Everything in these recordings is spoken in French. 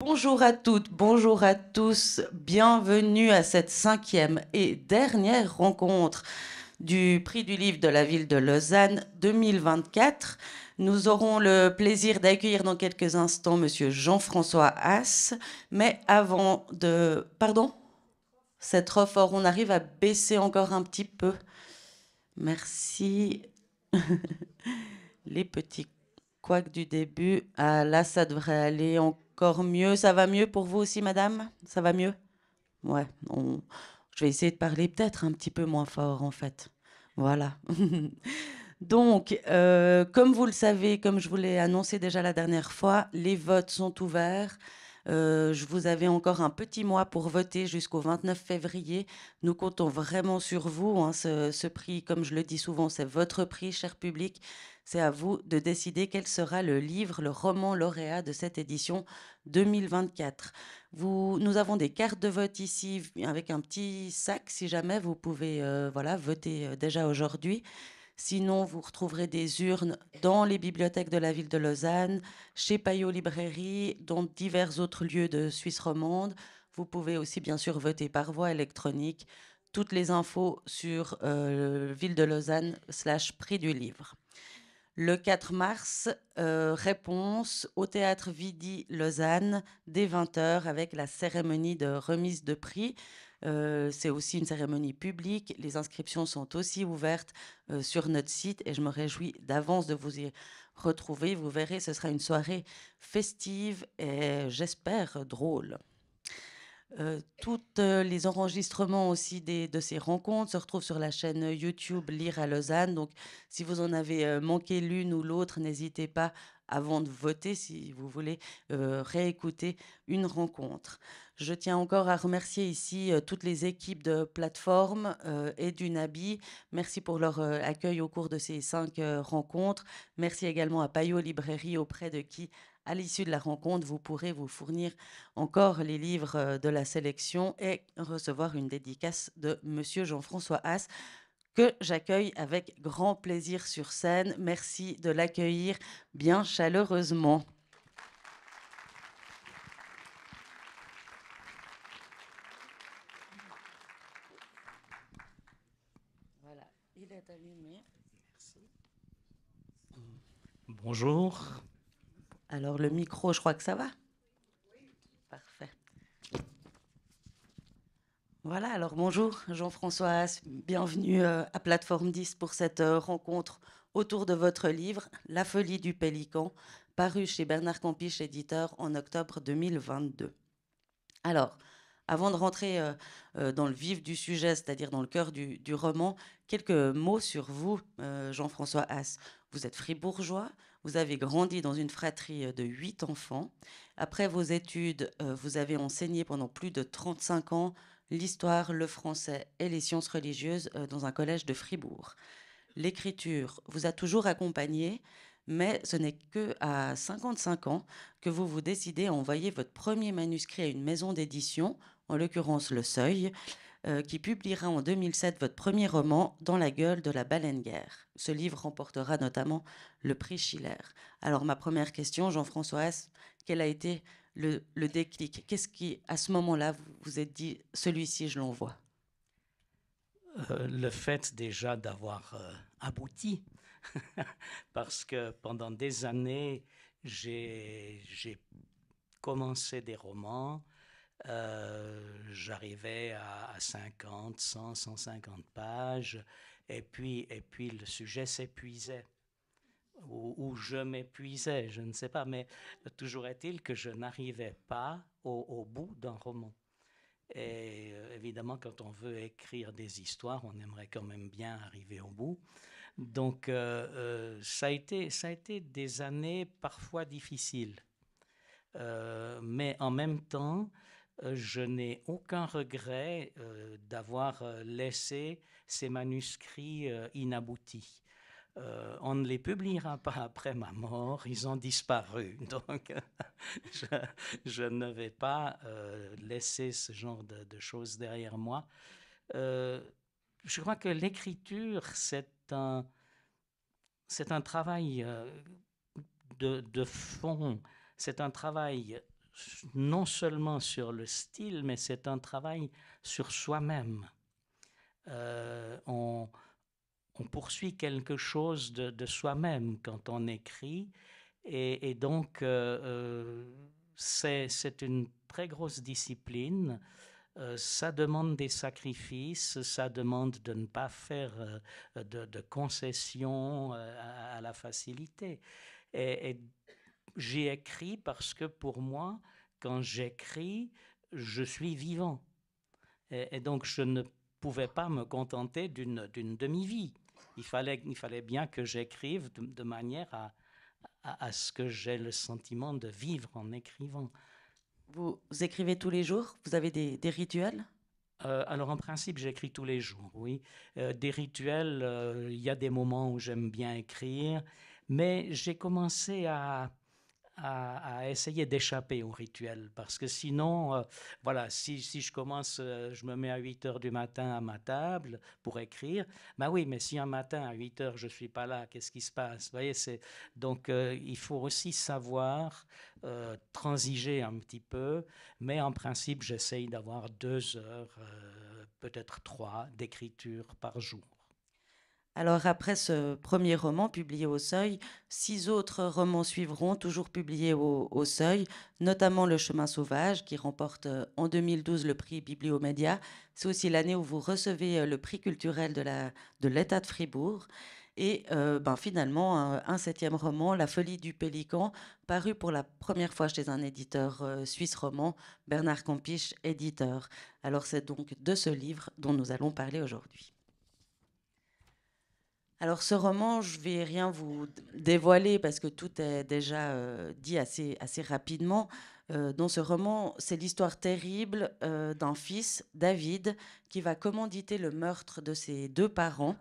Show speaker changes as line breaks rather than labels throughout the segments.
Bonjour à toutes, bonjour à tous, bienvenue à cette cinquième et dernière rencontre du prix du livre de la ville de Lausanne 2024. Nous aurons le plaisir d'accueillir dans quelques instants Monsieur Jean-François Haas, mais avant de... Pardon C'est trop fort, on arrive à baisser encore un petit peu. Merci. Les petits couacs du début. Ah, là, ça devrait aller encore encore mieux. Ça va mieux pour vous aussi, madame Ça va mieux Ouais, je vais essayer de parler peut-être un petit peu moins fort, en fait. Voilà. Donc, euh, comme vous le savez, comme je vous l'ai annoncé déjà la dernière fois, les votes sont ouverts. Euh, je vous avais encore un petit mois pour voter jusqu'au 29 février. Nous comptons vraiment sur vous. Hein, ce, ce, prix, comme je le dis souvent, c'est votre prix, cher public. C'est à vous de décider quel sera le livre, le roman lauréat de cette édition 2024. nous avons des cartes de vote ici avec un petit sac si jamais vous pouvez euh, voilà, voter euh, déjà aujourd'hui. Sinon, vous retrouverez des urnes dans les bibliothèques de la ville de Lausanne, chez Payot Librairie, dans divers autres lieux de Suisse romande. Vous pouvez aussi bien sûr voter par voie électronique. Toutes les infos sur euh, ville de Lausanne slash prix du livre. Le 4 mars, euh, réponse au théâtre Vidi Lausanne dès 20h avec la cérémonie de remise de prix. Euh, c'est aussi une cérémonie publique. Les inscriptions sont aussi ouvertes euh, sur notre site et je me réjouis d'avance de vous y retrouver. Vous verrez, ce sera une soirée festive et j'espère drôle. Euh, toutes tous euh, les enregistrements aussi des, de ces rencontres se retrouvent sur la chaîne YouTube Lire à Lausanne. Donc, si vous en avez euh, manqué l'une ou l'autre, n'hésitez pas avant de voter si vous voulez réécouter une rencontre. Je tiens encore à remercier ici toutes les équipes de plateforme et du NABI. Merci pour leur accueil au cours de ces cinq rencontres. Merci également à Payot Librairie auprès de qui à l'issue de la rencontre, vous pourrez vous fournir encore les livres euh, de la sélection et recevoir une dédicace de Monsieur Jean-François Haas que j'accueille avec grand plaisir sur scène. Merci de l'accueillir bien chaleureusement. Voilà, Bonjour. Alors le micro, je crois que ça va. Parfait. Voilà, alors bonjour Jean-François, bienvenue euh, à Plateforme 10 pour cette euh, rencontre autour de votre livre La folie du pélican, paru chez Bernard Campiche, éditeur, en octobre 2022. Alors, avant de rentrer euh, dans le vif du sujet, c'est-à-dire dans le cœur du, du, roman, quelques mots sur vous, Jean-François Haas. Vous êtes fribourgeois, vous avez grandi dans une fratrie euh, de huit enfants. Après vos études, euh, vous avez enseigné pendant plus de 35 ans l'histoire, le français et les sciences religieuses euh, dans un collège de Fribourg. L'écriture vous a toujours accompagné, mais ce n'est que à 55 ans que vous vous décidez à envoyer votre premier manuscrit à une maison d'édition, en l'occurrence Le Seuil. Euh, qui publiera en 2007 votre premier roman, Dans la gueule de la baleine guerre. Ce livre remportera notamment le prix Schiller. Alors ma première question, Jean-François quel a été le, déclic Qu'est-ce qui, à ce moment-là, vous vous êtes dit, celui-ci, je l'envoie
euh, Le fait déjà d'avoir euh, abouti, parce que pendant des années, j'ai commencé des romans, euh, j'arrivais à, 50, 100, 150 pages, et puis, et puis le sujet s'épuisait, ou, je m'épuisais, je ne sais pas, mais toujours est-il que je n'arrivais pas au, bout d'un roman. Et euh, évidemment, quand on veut écrire des histoires, on aimerait quand même bien arriver au bout. Donc, euh, ça, a été, ça a été des années parfois difficiles. mais en même temps, euh, je n'ai aucun regret euh, d'avoir euh, laissé ces manuscrits inaboutis. on ne les publiera pas après ma mort, ils ont disparu. Donc, je, ne vais pas laisser ce genre de, choses derrière moi. je crois que l'écriture, c'est un, c'est un travail de, de fond, c'est un travail non seulement sur le style, mais c'est un travail sur soi-même. Euh, on, poursuit quelque chose de, soi-même quand on écrit, et, donc euh, euh, c'est une très grosse discipline. ça demande des sacrifices, ça demande de ne pas faire de, concessions à, à, la facilité. Et, et j'ai écrit parce que pour moi, quand j'écris, je suis vivant. Et, donc, je ne pouvais pas me contenter d'une demi-vie. Il fallait, il fallait bien que j'écrive de, manière à, à, ce que j'ai le sentiment de vivre en écrivant. Vous, écrivez tous les jours Vous avez des, des rituels euh, alors en principe, j'écris tous les jours, oui. Euh, des rituels, euh, il y a des moments où j'aime bien écrire, mais j'ai commencé à, à, essayer d'échapper au rituel. Parce que sinon, euh, voilà, si, si, je commence, euh, je me mets à 8 heures du matin à ma table pour écrire, bah oui, mais si un matin à 8 heures je ne suis pas là, qu'est-ce qui se passe Vous voyez, c'est, Donc euh, il faut aussi savoir transiger un petit peu, mais en principe, j'essaye d'avoir deux heures, peut-être trois, d'écriture par jour. Alors après ce premier roman publié au Seuil,
six autres romans suivront, toujours publiés au, Seuil, notamment Le Chemin Sauvage, qui remporte euh, en 2012 le prix Bibliomédia. C'est aussi l'année où vous recevez euh, le prix culturel de l'État de, Fribourg et euh, ben, finalement un, septième roman, La folie du pélican, paru pour la première fois chez un éditeur suisse roman, Bernard Campiche, éditeur. Alors c'est donc de ce livre dont nous allons parler aujourd'hui. Alors ce roman, je ne vais rien vous dévoiler parce que tout est déjà euh, dit assez, rapidement. Euh, dans ce roman, c'est l'histoire terrible euh, d'un fils, David, qui va commanditer le meurtre de ses deux parents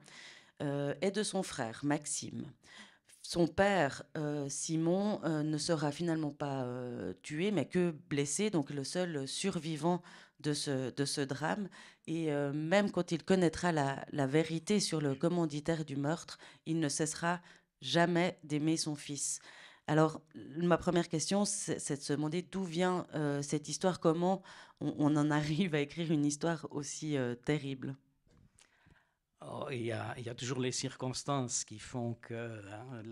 et de son frère, Maxime. Son père, Simon, ne sera finalement pas tué, mais que blessé. Donc le seul survivant de ce, drame. Et euh, même quand il connaîtra la, vérité sur le commanditaire du meurtre, il ne cessera jamais d'aimer son fils. Alors, ma première question, c'est de se demander d'où vient euh, cette histoire, comment on, en arrive à écrire une histoire aussi euh, terrible.
Oh, il, y a, toujours les circonstances qui font que hein,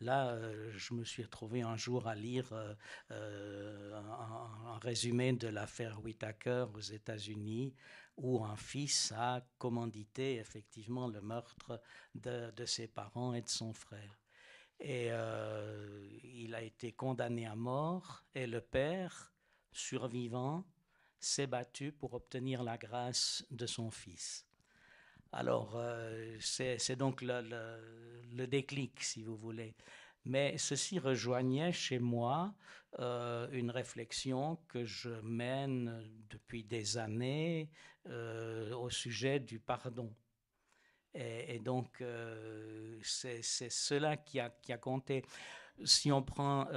là, euh, je me suis retrouvé un jour à lire euh, euh, un, résumé de l'affaire Whitaker aux États-Unis où un fils a commandité effectivement le meurtre de ses parents et de son frère. Et il a été condamné à mort et le père, survivant, s'est battu pour obtenir la grâce de son fils. Alors, euh, c'est donc le, déclic, si vous voulez. Mais ceci rejoignait chez moi euh, une réflexion que je mène depuis des années euh, au sujet du pardon. Et, donc, c'est cela qui a, compté. Si on prend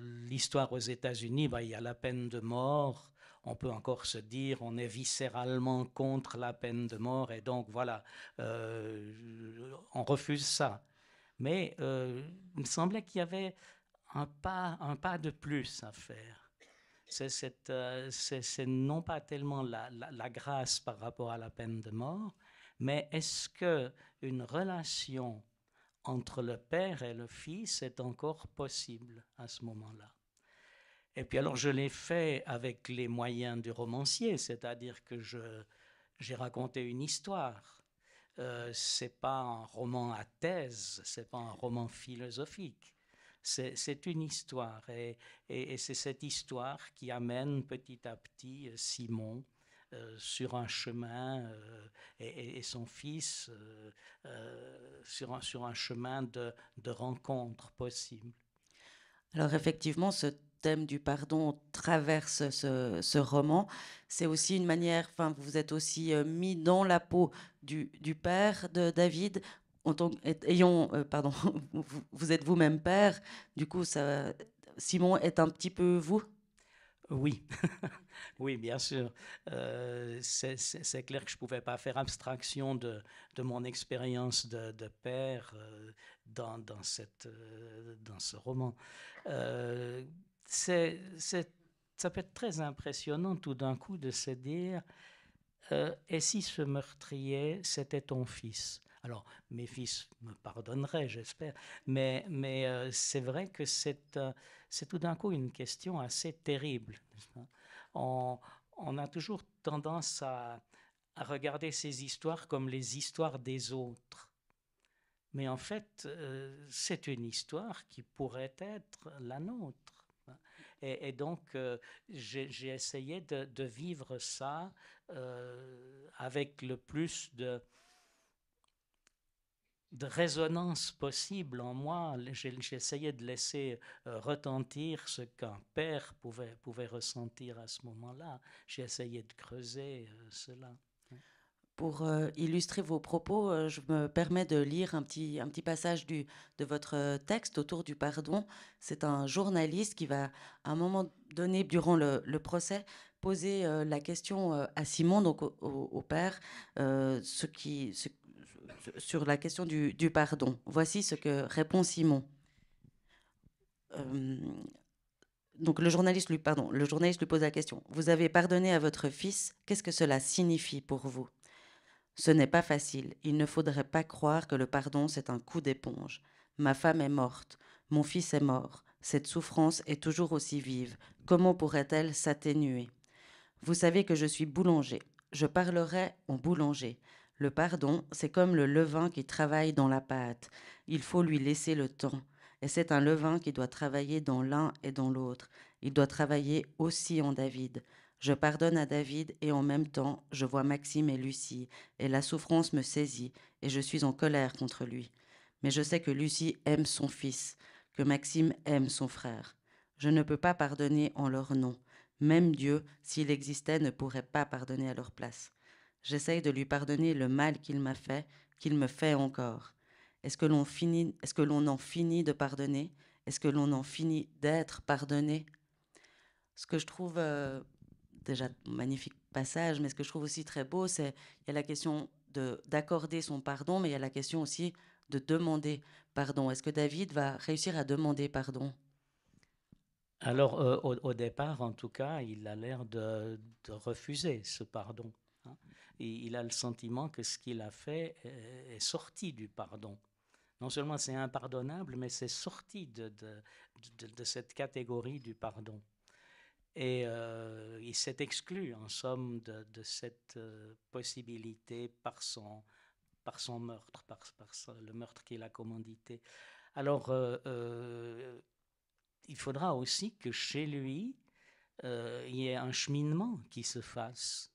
l'histoire aux États-Unis, ben, il y a la peine de mort on peut encore se dire on est viscéralement contre la peine de mort et donc voilà, euh, on refuse ça. Mais euh, il me semblait qu'il y avait un pas, un pas de plus à faire. C'est euh, non pas tellement la, la, grâce par rapport à la peine de mort, mais est-ce que une relation entre le père et le fils est encore possible à ce moment-là et puis alors je l'ai fait avec les moyens du romancier, c'est-à-dire que j'ai raconté une histoire. Euh, c'est pas un roman à thèse, c'est pas un roman philosophique. C'est une histoire et, c'est cette histoire qui amène petit à petit euh, Simon euh, sur un chemin euh, et, son fils sur un, chemin de, de possible. Alors
effectivement, ce thème du pardon traverse ce, roman. C'est aussi une manière, enfin, vous êtes aussi euh, mis dans la peau du, père de David. En tant, ayant, euh, pardon, vous, êtes vous-même père, du coup, Simon est un petit peu vous oui,
oui, bien sûr. Euh, c'est clair que je ne pouvais pas faire abstraction de, mon expérience de, père euh, euh, dans, ce roman. ça peut être très impressionnant tout d'un coup de se dire, et si ce meurtrier, c'était ton fils alors, mes fils me pardonneraient, j'espère, mais, euh, c'est vrai que euh, c'est tout d'un coup une question assez terrible. On, a toujours tendance à, regarder ces histoires comme les histoires des autres. Mais en fait, euh, c'est une histoire qui pourrait être la nôtre. Et, donc, j'ai essayé de, vivre ça avec le plus de, de résonance possible en moi. j'ai J'essayais de laisser euh, retentir ce qu'un père pouvait, pouvait ressentir à ce moment-là. j'ai essayé de creuser euh, cela.
Pour euh, illustrer vos propos, je me permets de lire un petit, un petit passage du, de votre texte autour du pardon. C'est un journaliste qui va, à un moment donné, durant le, procès, poser la question à Simon, au, père, ce qui, ce, sur la question du, pardon. Voici ce que répond Simon. Euh, donc le journaliste lui pardon, le journaliste lui pose la question. Vous avez pardonné à votre fils. Qu'est-ce que cela signifie pour vous Ce n'est pas facile. Il ne faudrait pas croire que le pardon c'est un coup d'éponge. Ma femme est morte. Mon fils est mort. Cette souffrance est toujours aussi vive. Comment pourrait-elle s'atténuer Vous savez que je suis boulanger. Je parlerai en boulanger. Le pardon, c'est comme le levain qui travaille dans la pâte. Il faut lui laisser le temps. Et c'est un levain qui doit travailler dans l'un et dans l'autre. Il doit travailler aussi en David. Je pardonne à David et en même temps, je vois Maxime et Lucie, et la souffrance me saisit, et je suis en colère contre lui. Mais je sais que Lucie aime son fils, que Maxime aime son frère. Je ne peux pas pardonner en leur nom. Même Dieu, s'il existait, ne pourrait pas pardonner à leur place. J'essaye de lui pardonner le mal qu'il m'a fait, qu'il me fait encore. Est-ce que l'on finit, est-ce que l'on en finit de pardonner Est-ce que l'on en finit d'être pardonné Ce que je trouve euh, déjà magnifique passage, mais ce que je trouve aussi très beau, c'est il y a la question de d'accorder son pardon, mais il y a la question aussi de demander pardon. Est-ce que David va réussir à demander pardon
Alors euh, au, au, départ, en tout cas, il a l'air de, de refuser ce pardon il a le sentiment que ce qu'il a fait euh, est sorti du pardon. Non seulement c'est impardonnable, mais c'est sorti de, cette catégorie du pardon. Et euh, il s'est exclu, en somme, de, cette euh, possibilité par son, meurtre, par, par le meurtre qu'il a commandité. Alors, il faudra aussi que chez lui, il y ait un cheminement qui se fasse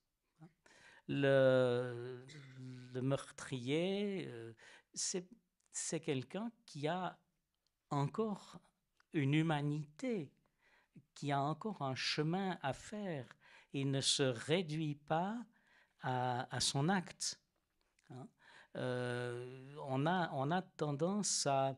le, meurtrier, euh, c'est quelqu'un qui a encore une humanité, qui a encore un chemin à faire Il ne se réduit pas à, son acte. Hein. Euh, on, a, tendance à,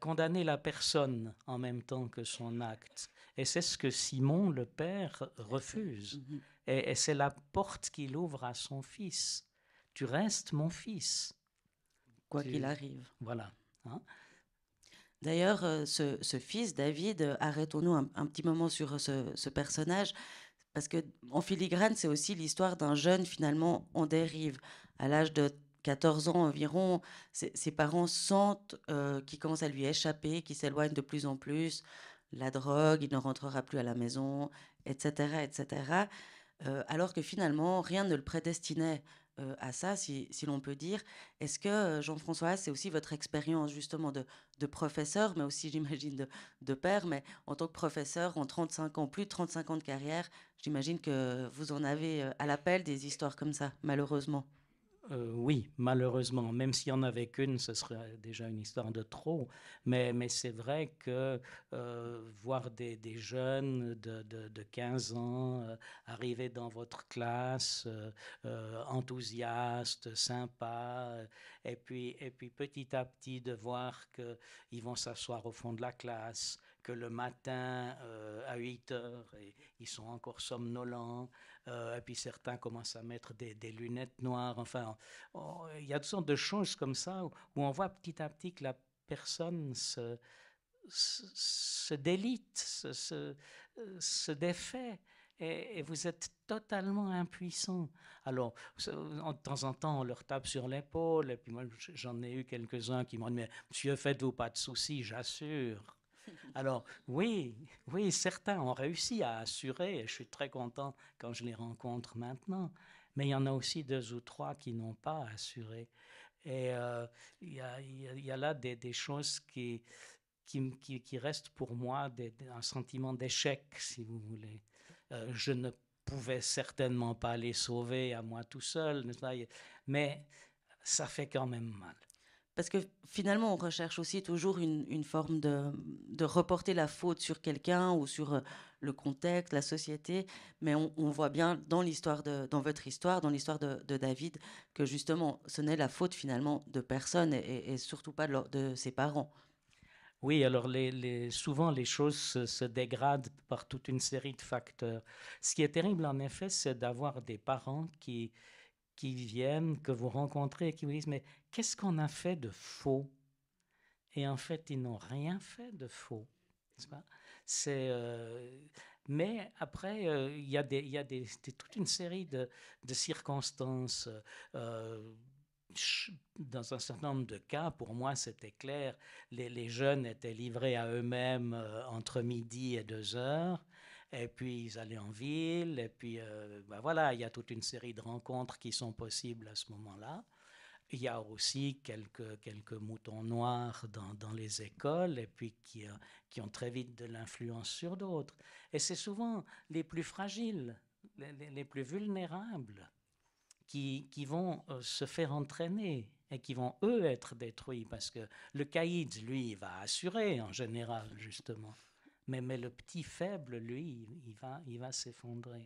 condamner la personne en même temps que son acte. Et c'est ce que Simon, le père, refuse. Mmh et, c'est la porte qu'il ouvre à son fils. Tu restes mon fils. Quoi qu'il arrive. Voilà. Hein.
D'ailleurs, euh, ce, fils, David, euh, arrêtons-nous un, petit moment sur euh, ce, personnage, parce que en filigrane, c'est aussi l'histoire d'un jeune, finalement, en dérive. À l'âge de 14 ans environ, ses, parents sentent qu'il commence à lui échapper, qu'il s'éloigne de plus en plus, la drogue, il ne rentrera plus à la maison, etc., etc alors que finalement, rien ne le prédestinait à ça, si, l'on peut dire. Est-ce que, Jean-François, c'est aussi votre expérience justement de, professeur, mais aussi, j'imagine, de, de, père, mais en tant que professeur, en 35 ans, plus de 35 ans de carrière, j'imagine que
vous en avez à l'appel des histoires comme ça, malheureusement. Euh, oui, malheureusement, même s'il y en avait qu'une, ce serait déjà une histoire de trop. Mais, c'est vrai que euh, voir des, jeunes de, 15 ans euh, arriver dans votre classe, enthousiastes, sympas, et puis petit à petit de voir qu'ils vont s'asseoir au fond de la classe, que le matin euh, à 8 heures, ils sont encore somnolents, euh, et puis certains commencent à mettre des, lunettes noires. Enfin, il y a toutes sortes de choses comme ça où, on voit petit à petit que la personne se, délite, se, euh, défait. Et, vous êtes totalement impuissant. Alors, de temps en temps, on leur tape sur l'épaule, et puis moi, j'en ai eu quelques-uns qui m'ont dit, mais, monsieur, faites-vous pas de soucis, j'assure. Alors oui, oui, certains ont réussi à assurer, et je suis très content quand je les rencontre maintenant, mais il y en a aussi deux ou trois qui n'ont pas assuré. Et euh, il y, a là des, choses qui, restent pour moi un sentiment d'échec, si vous voulez. Euh, je ne pouvais certainement pas les sauver à moi tout seul, mais ça fait quand même mal. Parce que finalement, on recherche aussi toujours une,
forme de, reporter la faute sur quelqu'un ou sur euh, le contexte, la société. Mais on, voit bien dans l'histoire, de, dans votre histoire, dans l'histoire de, David, que justement, ce n'est la faute finalement de personne et, surtout pas de, de, ses parents.
Oui, alors les, souvent les choses se dégradent par toute une série de facteurs. Ce qui est terrible en effet, c'est d'avoir des parents qui, qui viennent, que vous rencontrez, et qui vous disent, mais qu'est-ce qu'on a fait de faux Et en fait, ils n'ont rien fait de faux. C'est, euh, mais après, euh, il y a, des, y toute une série de, circonstances. Euh, dans un certain nombre de cas, pour moi, c'était clair, les, les, jeunes étaient livrés à eux-mêmes entre midi et deux heures. Et puis ils allaient en ville. Et puis euh, ben voilà, il y a toute une série de rencontres qui sont possibles à ce moment-là. Il y a aussi quelques, quelques moutons noirs dans, dans les écoles et puis qui, euh, qui ont très vite de l'influence sur d'autres. Et c'est souvent les plus fragiles, les, plus vulnérables qui, qui vont euh, se faire entraîner et qui vont, eux, être détruits parce que le caïd, lui, va assurer en général, justement. Mais, le petit faible, lui, il va, il va s'effondrer.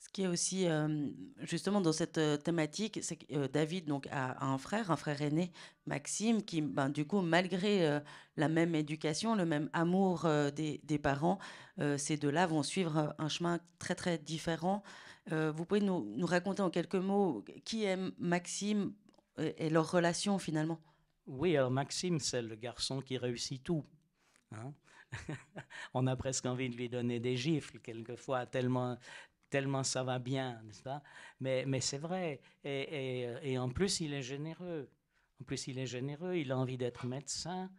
Ce qui est aussi euh, justement dans cette euh, thématique, c'est que euh,
David donc a, un frère, un frère aîné, Maxime, qui ben, du coup malgré la même éducation, le même amour des, parents, ces deux-là vont suivre un chemin très très différent. vous pouvez nous, raconter en quelques mots qui est Maxime
et, leur relation finalement Oui, alors Maxime, c'est le garçon qui réussit tout. Hein on a presque envie de lui donner des gifles quelquefois, tellement, tellement ça va bien, n'est-ce pas Mais, mais c'est vrai. Et, en plus, il est généreux. En plus, il est généreux. Il a envie d'être médecin.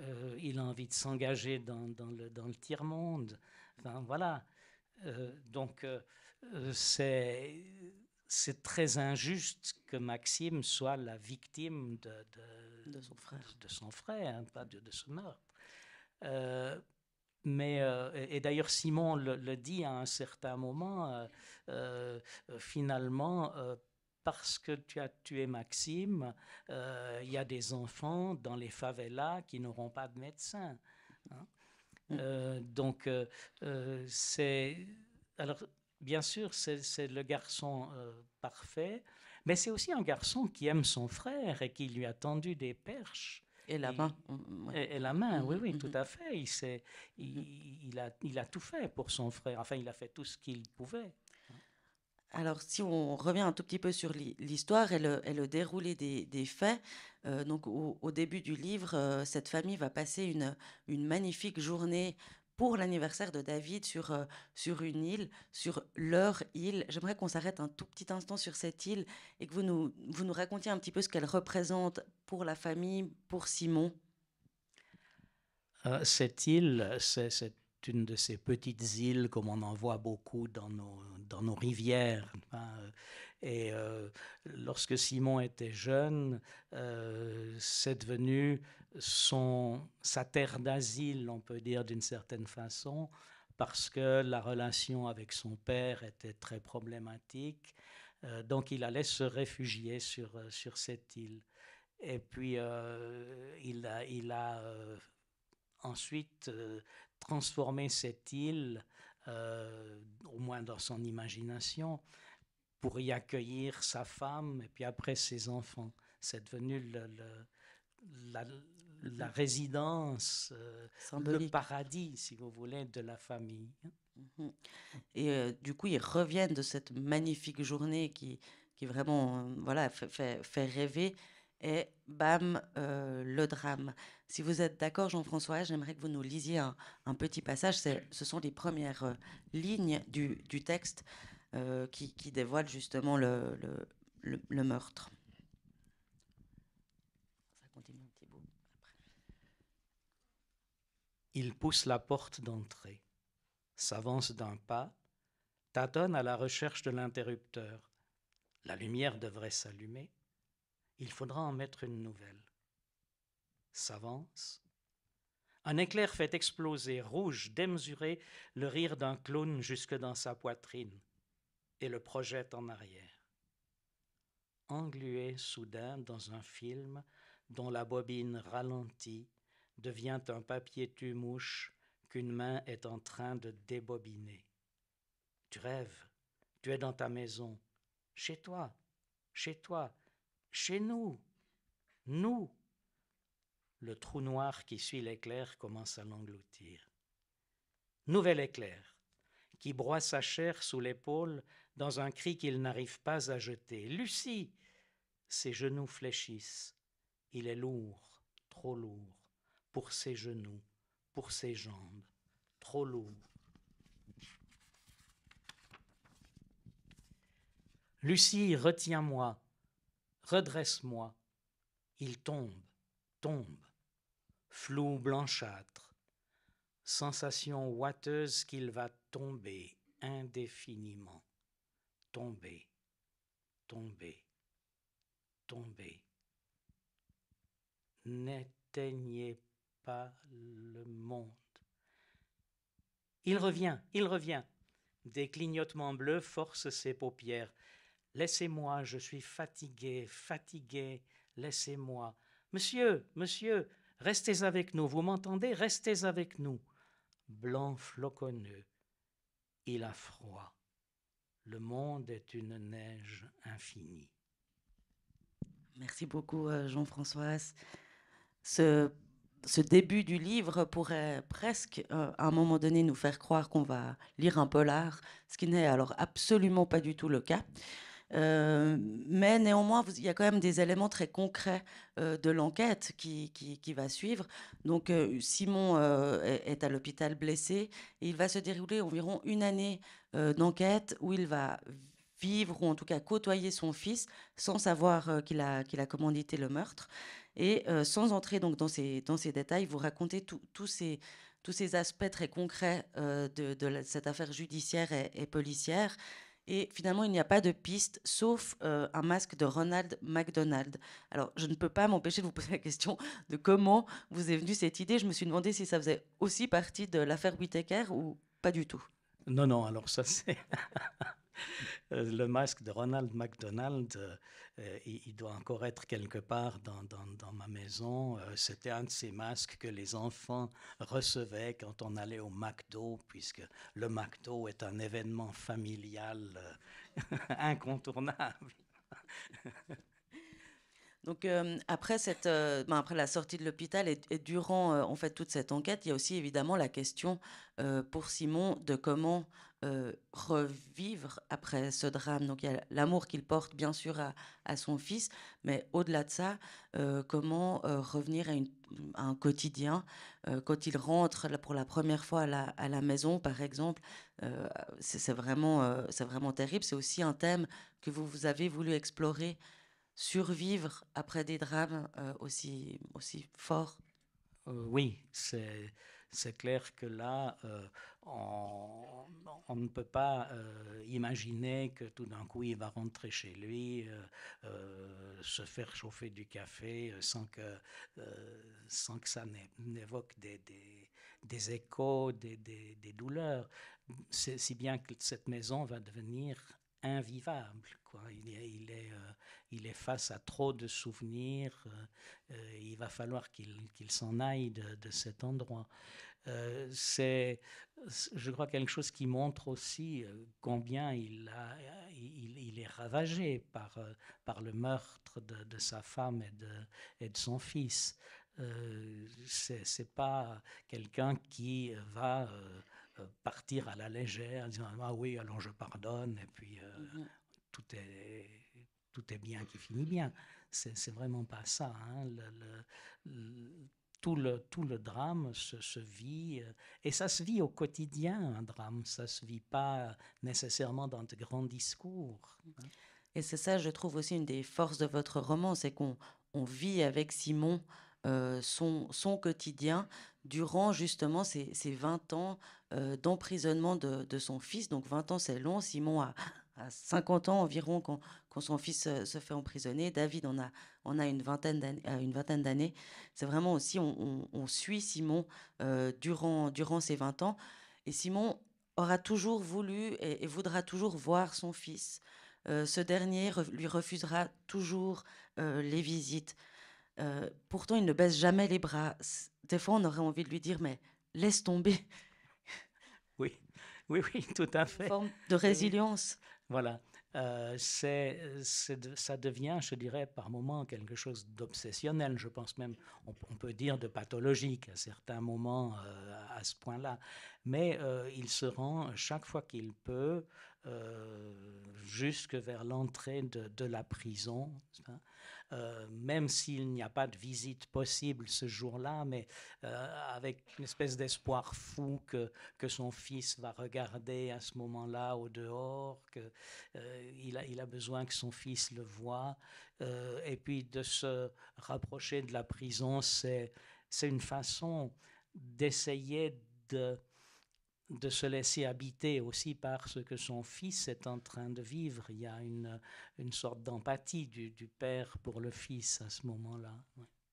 Euh, il a envie de s'engager dans, le, dans le tiers-monde. Enfin, voilà. Euh, donc, euh, c'est très injuste que Maxime soit la victime de, de, son frère, de, son hein, pas de, de meurtre. Euh, mais, euh, et, d'ailleurs Simon le, dit à un certain moment, euh, finalement, parce que tu as tué Maxime, il y a des enfants dans les favelas qui n'auront pas de médecin. Hein. donc, c'est. Alors, bien sûr, c'est le garçon parfait, mais c'est aussi un garçon qui aime son frère et qui lui a tendu des perches. Et la main. Mm, mm, et, la main, oui, oui, mm, tout à fait. Il, il, a, il a tout fait pour son frère. Enfin, il a fait tout ce qu'il pouvait. Alors, si on revient un tout petit peu sur l'histoire et le,
déroulé des, des faits, euh, donc au, début du livre, euh, cette famille va passer une, une magnifique journée pour l'anniversaire de David sur, euh, sur une île, sur leur île. J'aimerais qu'on s'arrête un tout petit instant sur cette île et que vous nous, vous nous racontiez un petit peu ce qu'elle représente pour la famille, pour Simon.
Euh, cette île, c'est une de ces petites îles comme on en voit beaucoup dans nos, dans nos rivières. Hein. Et euh, lorsque Simon était jeune, c'est devenu son, sa terre d'asile, on peut dire d'une certaine façon, parce que la relation avec son père était très problématique. Euh, donc il allait se réfugier sur, euh, sur cette île. Et puis euh, il a, il a ensuite transformé cette île, au moins dans son imagination, pour y accueillir sa femme et puis après ses enfants. C'est devenu le, la, Mhm. la résidence, euh, le paradis, si vous voulez, de la famille. Mhm. Et
euh, du coup, ils reviennent de cette magnifique journée qui, qui vraiment euh, voilà, fait, rêver. Et bam, le drame. Si vous êtes d'accord, Jean-François, j'aimerais que vous nous lisiez un, petit passage. Ce sont les premières lignes du, texte qui, qui dévoilent justement le, le meurtre.
Il pousse la porte d'entrée, s'avance d'un pas, tâtonne à la recherche de l'interrupteur. La lumière devrait s'allumer. Il faudra en mettre une nouvelle. S'avance. Un éclair fait exploser, rouge, démesuré, le rire d'un clown jusque dans sa poitrine et le projette en arrière. Englué soudain dans un film dont la bobine ralentit devient un papier tu mouche qu'une main est en train de débobiner. Tu rêves, tu es dans ta maison, chez toi, chez toi, chez nous, nous. Le trou noir qui suit l'éclair commence à l'engloutir. Nouvel éclair, qui broie sa chair sous l'épaule dans un cri qu'il n'arrive pas à jeter. Lucie Ses genoux fléchissent. Il est lourd, trop lourd pour ses genoux, pour ses jambes, trop lourd. Lucie, retiens-moi, redresse-moi. Il tombe, tombe, flou blanchâtre, sensation ouateuse qu'il va tomber indéfiniment, tomber, tomber, tomber. N'éteignez pas le monde. Il revient, il revient. Des clignotements bleus forcent ses paupières. Laissez-moi, je suis fatigué, fatigué, laissez-moi. Monsieur, monsieur, restez avec nous, vous m'entendez Restez avec nous. Blanc floconneux, il a froid. Le monde est une neige infinie. Merci beaucoup, euh, Jean-François. Ce ce début du
livre pourrait presque, euh, à un moment donné, nous faire croire qu'on va lire un polar, ce qui n'est alors absolument pas du tout le cas. Euh, mais néanmoins, il y a quand même des éléments très concrets euh, de l'enquête qui, va suivre. Donc, Simon est, à l'hôpital blessé. Et il va se dérouler environ une année d'enquête où il va vivre ou en tout cas côtoyer son fils sans savoir qu'il a commandité le meurtre. Et euh, sans entrer donc dans ces, dans ces détails, vous racontez tous ces, tous ces aspects très concrets euh, de, cette affaire judiciaire et, policière. Et finalement, il n'y a pas de piste, sauf euh, un masque de Ronald McDonald. Alors, je ne peux pas m'empêcher de vous poser la question de comment vous est venue cette idée. Je me suis
demandé si ça faisait aussi partie de l'affaire Whitaker ou pas du tout. Non, non, alors ça c'est... Euh, le masque de Ronald McDonald, euh, euh, il, doit encore être quelque part dans, ma maison. C'était un de ces masques que les enfants recevaient quand on allait au McDo, puisque le McDo est un événement familial incontournable.
Donc après cette, ben, après la sortie de l'hôpital et, durant fait toute cette enquête, il y a aussi évidemment la question pour Simon de comment euh, revivre après ce drame. Donc il y a l'amour qu'il porte bien sûr à, son fils, mais au-delà de ça, euh, comment euh, revenir à, un quotidien quand il rentre pour la première fois à la, maison, par exemple. c'est vraiment, c'est vraiment terrible. C'est aussi un thème que vous, avez voulu explorer,
survivre après des drames aussi, aussi forts. oui, c'est c'est clair que là, euh, on, ne peut pas euh, imaginer que tout d'un coup, il va rentrer chez lui, euh, se faire chauffer du café sans que, que ça n'évoque des, des, échos, des, des, douleurs. C'est si bien que cette maison va devenir invivable. Quoi. Il, est, il est face à trop de souvenirs, euh, euh, il va falloir qu'il s'en aille de, cet endroit. Euh, c'est, je crois, quelque chose qui montre aussi combien il, a, il, est ravagé par, par le meurtre de, sa femme et de, et de son fils. Euh, C'est pas quelqu'un qui va partir à la légère, en disant ah oui alors je pardonne et puis mm-hmm. tout est tout est bien qui finit bien. C'est vraiment pas ça. Hein. tout, le, tout le drame se, vit, euh, et ça se vit au quotidien, un drame. Ça se vit pas nécessairement dans de grands discours. Hein. Et c'est ça, je trouve aussi une des forces de votre
roman, c'est qu'on vit avec Simon euh, son, son quotidien durant justement ces, ces 20 ans euh, d'emprisonnement de, son fils. Donc 20 ans, c'est long. Simon a, a, 50 ans environ quand, quand son fils se fait emprisonner. David en a, on a euh, une vingtaine d'années. C'est vraiment aussi, on, suit Simon euh, durant, durant ses 20 ans. Et Simon aura toujours voulu et, voudra toujours voir son fils. Euh, ce dernier lui refusera toujours les visites. pourtant, il ne baisse jamais les bras. Des fois, on aurait envie de lui dire, mais laisse tomber.
Oui, oui, oui, tout à fait. Une forme de résilience. Voilà. Euh, c'est, ça devient, je dirais, par moments quelque chose d'obsessionnel. Je pense même, on, peut dire, de pathologique à certains moments euh, à ce point-là. Mais euh, il se rend chaque fois qu'il peut jusque vers l'entrée de, la prison. Hein, euh, même s'il n'y a pas de visite possible ce jour-là, mais euh, avec une espèce d'espoir fou que, son fils va regarder à ce moment-là au dehors, qu'il euh, a, il a besoin que son fils le voie. et puis de se rapprocher de la prison, c'est une façon d'essayer de de se laisser habiter aussi par ce que son fils est en train de vivre. Il y a une, une sorte d'empathie du, père pour le fils à ce moment-là.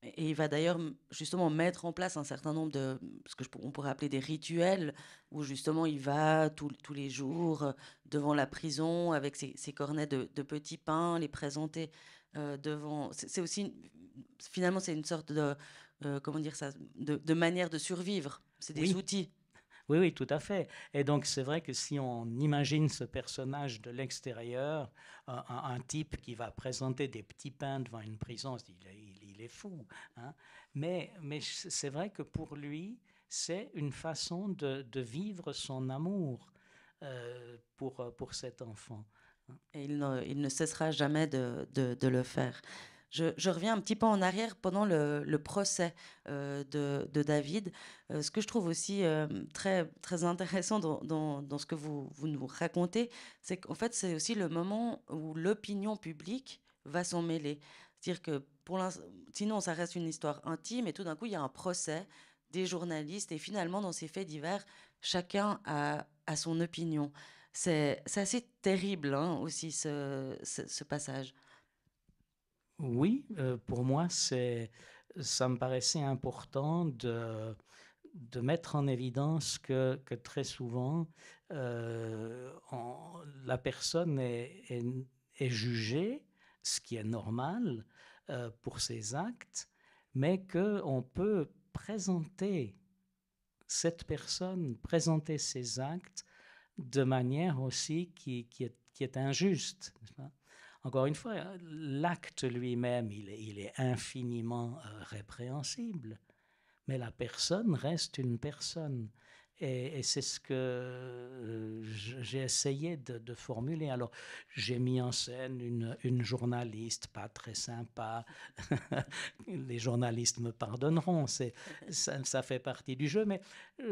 Et il va d'ailleurs justement mettre en place un certain nombre de ce que on pourrait appeler des rituels où justement il va tous les jours euh, devant la prison avec ses, cornets de, petits pains, les présenter euh, devant. C'est aussi finalement c'est une sorte de euh, comment dire ça de, manière de
survivre. C'est des outils. Oui, oui, tout à fait. Et donc c'est vrai que si on imagine ce personnage de l'extérieur, un, type qui va présenter des petits pains devant une prison, il, est fou. Hein. Mais, mais c'est vrai que pour lui, c'est une façon de, vivre son amour euh, pour, pour cet enfant.
Et il ne, cessera jamais de le faire. Je, reviens un petit peu en arrière pendant le, procès euh, de, David. Euh, ce que je trouve aussi euh, très, intéressant dans, ce que vous, nous racontez, c'est qu'en fait, c'est aussi le moment où l'opinion publique va s'en mêler. C'est-à-dire que sinon, ça reste une histoire intime et tout d'un coup, il y a un procès des journalistes et finalement, dans ces faits divers, chacun a, son opinion. C'est
assez terrible hein, aussi ce passage. Oui, euh, pour moi, ça me paraissait important de, mettre en évidence que, très souvent, euh, la personne est, jugée, ce qui est normal euh, pour ses actes, mais qu'on peut présenter cette personne, présenter ses actes de manière aussi qui, est, injuste. Encore une fois, l'acte lui-même, il, est infiniment euh, répréhensible, mais la personne reste une personne. Et, c'est ce que euh, j'ai essayé de, formuler. Alors, j'ai mis en scène une, journaliste pas très sympa. Les journalistes me pardonneront, ça, ça, fait partie du jeu. Mais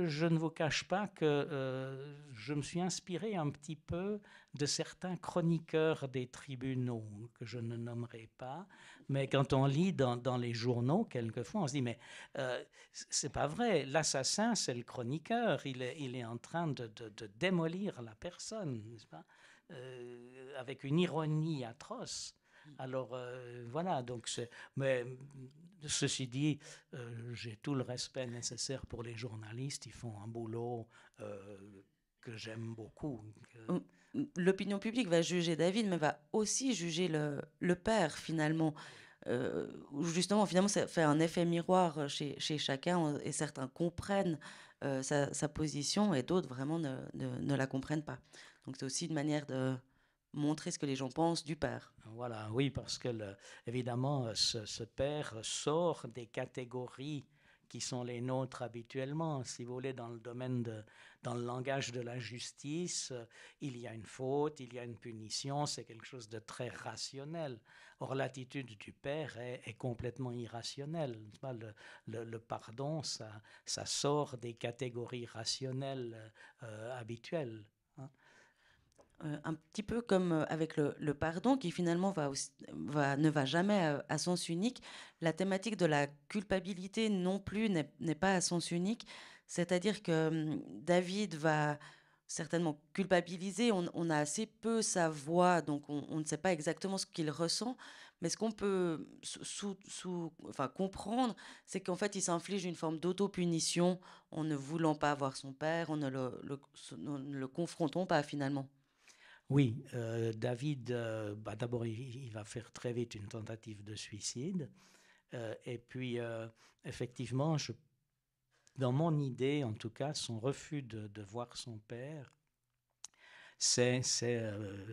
je ne vous cache pas que euh, je me suis inspiré un petit peu de certains chroniqueurs des tribunaux, que je ne nommerai pas, mais quand on lit dans, les journaux, quelquefois, on se dit, mais euh, c'est pas vrai, l'assassin, c'est le chroniqueur, il est, il est en train de, démolir la personne, n'est-ce pas euh, avec une ironie atroce. Alors euh, voilà, donc mais ceci dit, j'ai tout le respect nécessaire pour les journalistes, ils font un boulot que j'aime beaucoup. Hum.
L'opinion publique va juger David, mais va aussi juger le, le père finalement. Euh, justement, finalement, ça fait un effet miroir chez, chez chacun et certains comprennent euh, sa, position et d'autres vraiment ne, ne, la comprennent pas. Donc c'est aussi
une manière de montrer ce que les gens pensent du père. Voilà, oui, parce que évidemment, ce, ce, père sort des catégories qui sont les nôtres habituellement. Si vous voulez, dans le domaine de, dans le langage de la justice, euh, il y a une faute, il y a une punition, c'est quelque chose de très rationnel. Or, l'attitude du père est, complètement irrationnelle. Le, pardon, ça, sort des catégories rationnelles euh, habituelles.
Euh, un petit peu comme euh, avec le, pardon, qui finalement va ne va jamais euh, à, sens unique, la thématique de la culpabilité non plus n'est pas à sens unique. C'est-à-dire que hum, David va certainement culpabiliser, on, a assez peu sa voix, donc on, ne sait pas exactement ce qu'il ressent, mais ce qu'on peut comprendre, c'est qu'en fait, il s'inflige une forme d'autopunition en ne voulant pas voir son père, en ne le, ne le confrontant pas finalement.
Oui, euh, David, euh, bah, d'abord, il, va faire très vite une tentative de suicide. Euh, et puis, effectivement, dans mon idée, en tout cas, son refus de, voir son père, c'est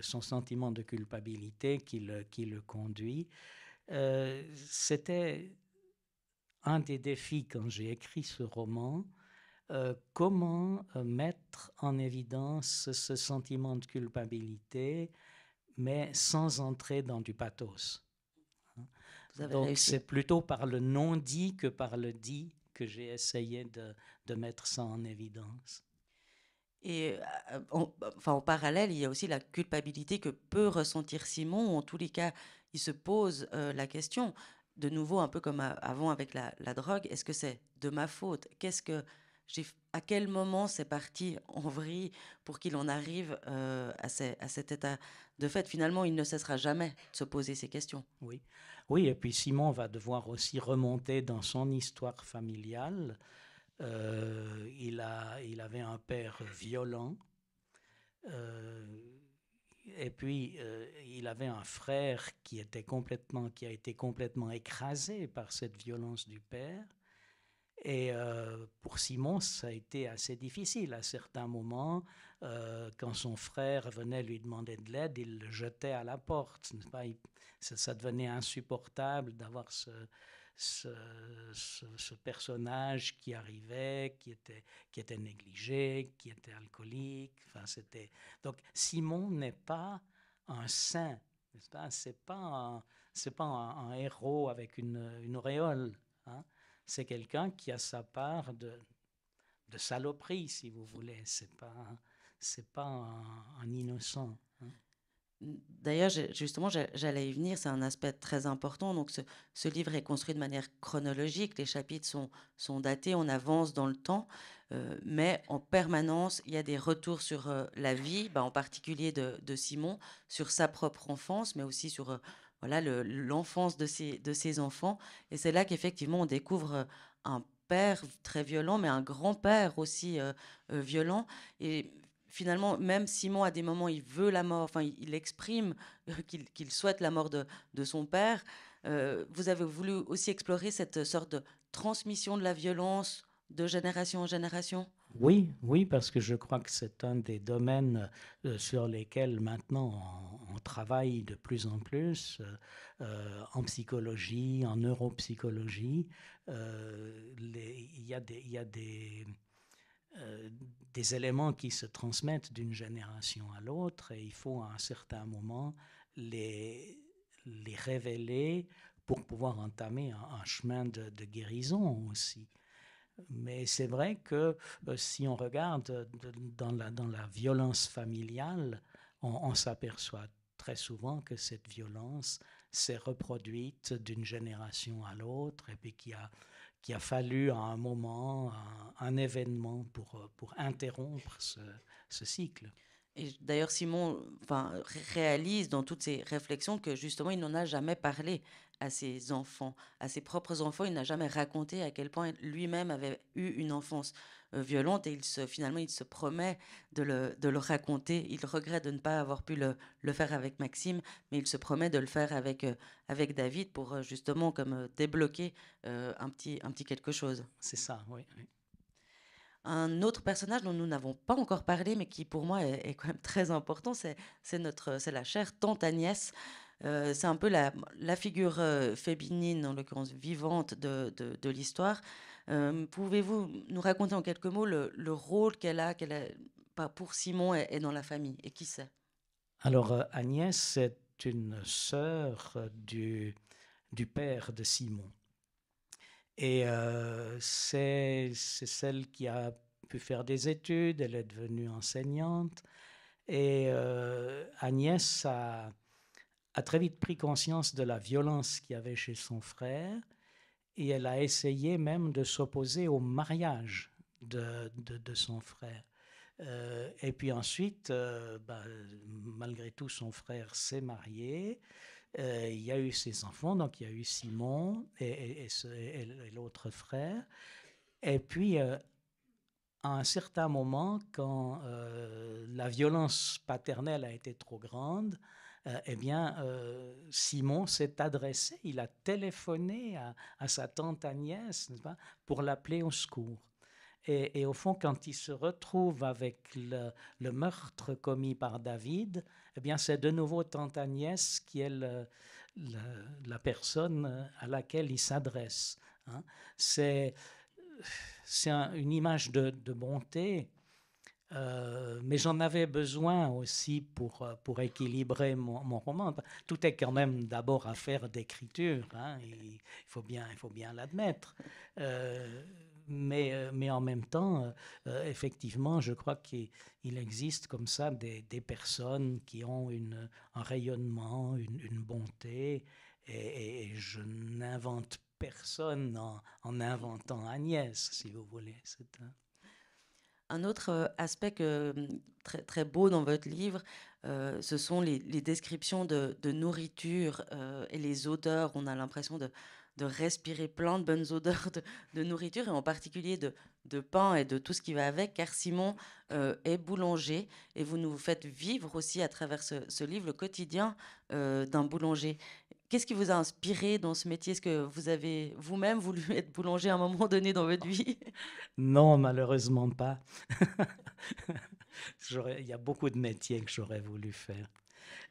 son sentiment de culpabilité qui le conduit. C'était un des défis quand j'ai écrit ce roman, euh, comment euh, mettre en évidence ce sentiment de culpabilité, mais sans entrer dans du pathos. Hein? Donc c'est plutôt par le non-dit que par le dit que j'ai essayé de, mettre ça en évidence.
Et en, euh, enfin, en parallèle, il y a aussi la culpabilité que peut ressentir Simon. en tous les cas, il se pose la question, de nouveau, un peu comme avant avec la, la drogue, est-ce que c'est de ma faute Qu'est-ce que à quel moment c'est parti en vrille pour qu'il en arrive euh, à,
cet état de fait Finalement, il ne cessera jamais de se poser ces questions. Oui, oui et puis Simon va devoir aussi remonter dans son histoire familiale. Euh, il, avait un père violent, euh, et puis il avait un frère qui, était complètement, qui a été complètement écrasé par cette violence du père. Et euh, pour Simon, ça a été assez difficile à certains moments. Euh, quand son frère venait lui demander de l'aide, il le jetait à la porte. ça, ça, devenait insupportable d'avoir ce, ce, personnage qui arrivait, qui était, qui était négligé, qui était alcoolique. Enfin, Donc Simon n'est pas un saint, n'est-ce pas C'est pas un, pas un, héros avec une, une auréole. Hein? c'est quelqu'un qui a sa part de, de saloperie, si vous voulez. C'est pas, c'est pas un, innocent. Hein.
D'ailleurs, justement, j'allais y venir, c'est un aspect très important. Donc, ce, livre est construit de manière chronologique, les chapitres sont, sont datés, on avance dans le temps, euh, mais en permanence, il y a des retours sur euh, la vie, bah, en particulier de, Simon, sur sa propre enfance, mais aussi sur euh, voilà l'enfance de, ces, enfants. Et c'est là qu'effectivement on découvre euh, un père très violent, mais un grand-père aussi euh, euh, violent. Et finalement, même Simon, à des moments, il veut la mort, enfin, il, exprime qu'il souhaite la mort de, son père. vous avez voulu aussi explorer cette sorte de transmission de la violence de génération en génération
oui, oui, parce que je crois que c'est un des domaines euh, sur lesquels maintenant on, travaille de plus en plus, euh, euh, en psychologie, en neuropsychologie. Il y a des... éléments qui se transmettent d'une génération à l'autre et il faut à un certain moment les, révéler pour pouvoir entamer un, chemin de, guérison aussi. Mais c'est vrai que euh, si on regarde euh, dans, la, violence familiale, on, s'aperçoit très souvent que cette violence s'est reproduite d'une génération à l'autre et puis qu'il a, fallu à un moment un, événement euh, pour, interrompre ce cycle. Et d'ailleurs, Simon
enfin, réalise dans toutes ses réflexions que justement, il n'en a jamais parlé à ses enfants, à ses propres enfants. Il n'a jamais raconté à quel point lui-même avait eu une enfance euh, violente et il se, finalement, il se promet de le, de le, raconter. Il regrette de ne pas avoir pu le, le, faire avec Maxime, mais il se promet de le faire avec, euh, avec David pour euh, justement comme débloquer un, petit, un petit quelque chose. C'est ça, oui. Un autre personnage dont nous n'avons pas encore parlé, mais qui pour moi est, quand même très important, c'est notre, c'est la chère tante Agnès. Euh, c'est un peu la, figure euh, féminine, en l'occurrence vivante, de, de, l'histoire. Euh, pouvez-vous nous raconter en quelques mots le, rôle qu'elle a, qu'elle a pour Simon et, dans la famille Et qui c'est
Alors, Agnès est une sœur du, du père de Simon. Et euh, c'est celle qui a pu faire des études, elle est devenue enseignante. Et euh, Agnès a, très vite pris conscience de la violence qu'il y avait chez son frère et elle a essayé même de s'opposer au mariage de, son frère. Euh, et puis ensuite, bah, malgré tout, son frère s'est marié. Euh, il y a eu ses enfants, donc il y a eu Simon et, l'autre frère. Et puis, euh, à un certain moment, quand euh, la violence paternelle a été trop grande, eh bien, Simon s'est adressé, il a téléphoné à, sa tante Agnès, pour l'appeler au secours. Et, au fond, quand il se retrouve avec le, meurtre commis par David, eh bien, c'est de nouveau Tante Agnès qui est la personne à laquelle il s'adresse. Hein. C'est, c'est une image de, bonté, euh, mais j'en avais besoin aussi pour, pour équilibrer mon, roman. Tout est quand même d'abord affaire d'écriture, hein, il, faut bien, il faut bien l'admettre. Euh, mais, euh, mais en même temps, euh, euh, effectivement, je crois qu'il existe comme ça des, personnes qui ont un rayonnement, une, bonté, et, je n'invente personne en, inventant Agnès, si vous voulez. un... autre aspect hum, très, très beau dans votre livre,
ce sont les, descriptions de, nourriture et les odeurs. On a l'impression de de respirer plein de bonnes odeurs de, nourriture et en particulier de, de pain et de tout ce qui va avec, car Simon euh, est boulanger et vous nous faites vivre aussi à travers ce, livre le quotidien euh, d'un boulanger. Qu'est-ce qui vous a inspiré dans ce métier Est-ce que vous avez vous-même voulu être boulanger à un moment donné dans votre vie
Non, malheureusement pas. Il y a beaucoup de métiers que j'aurais voulu faire.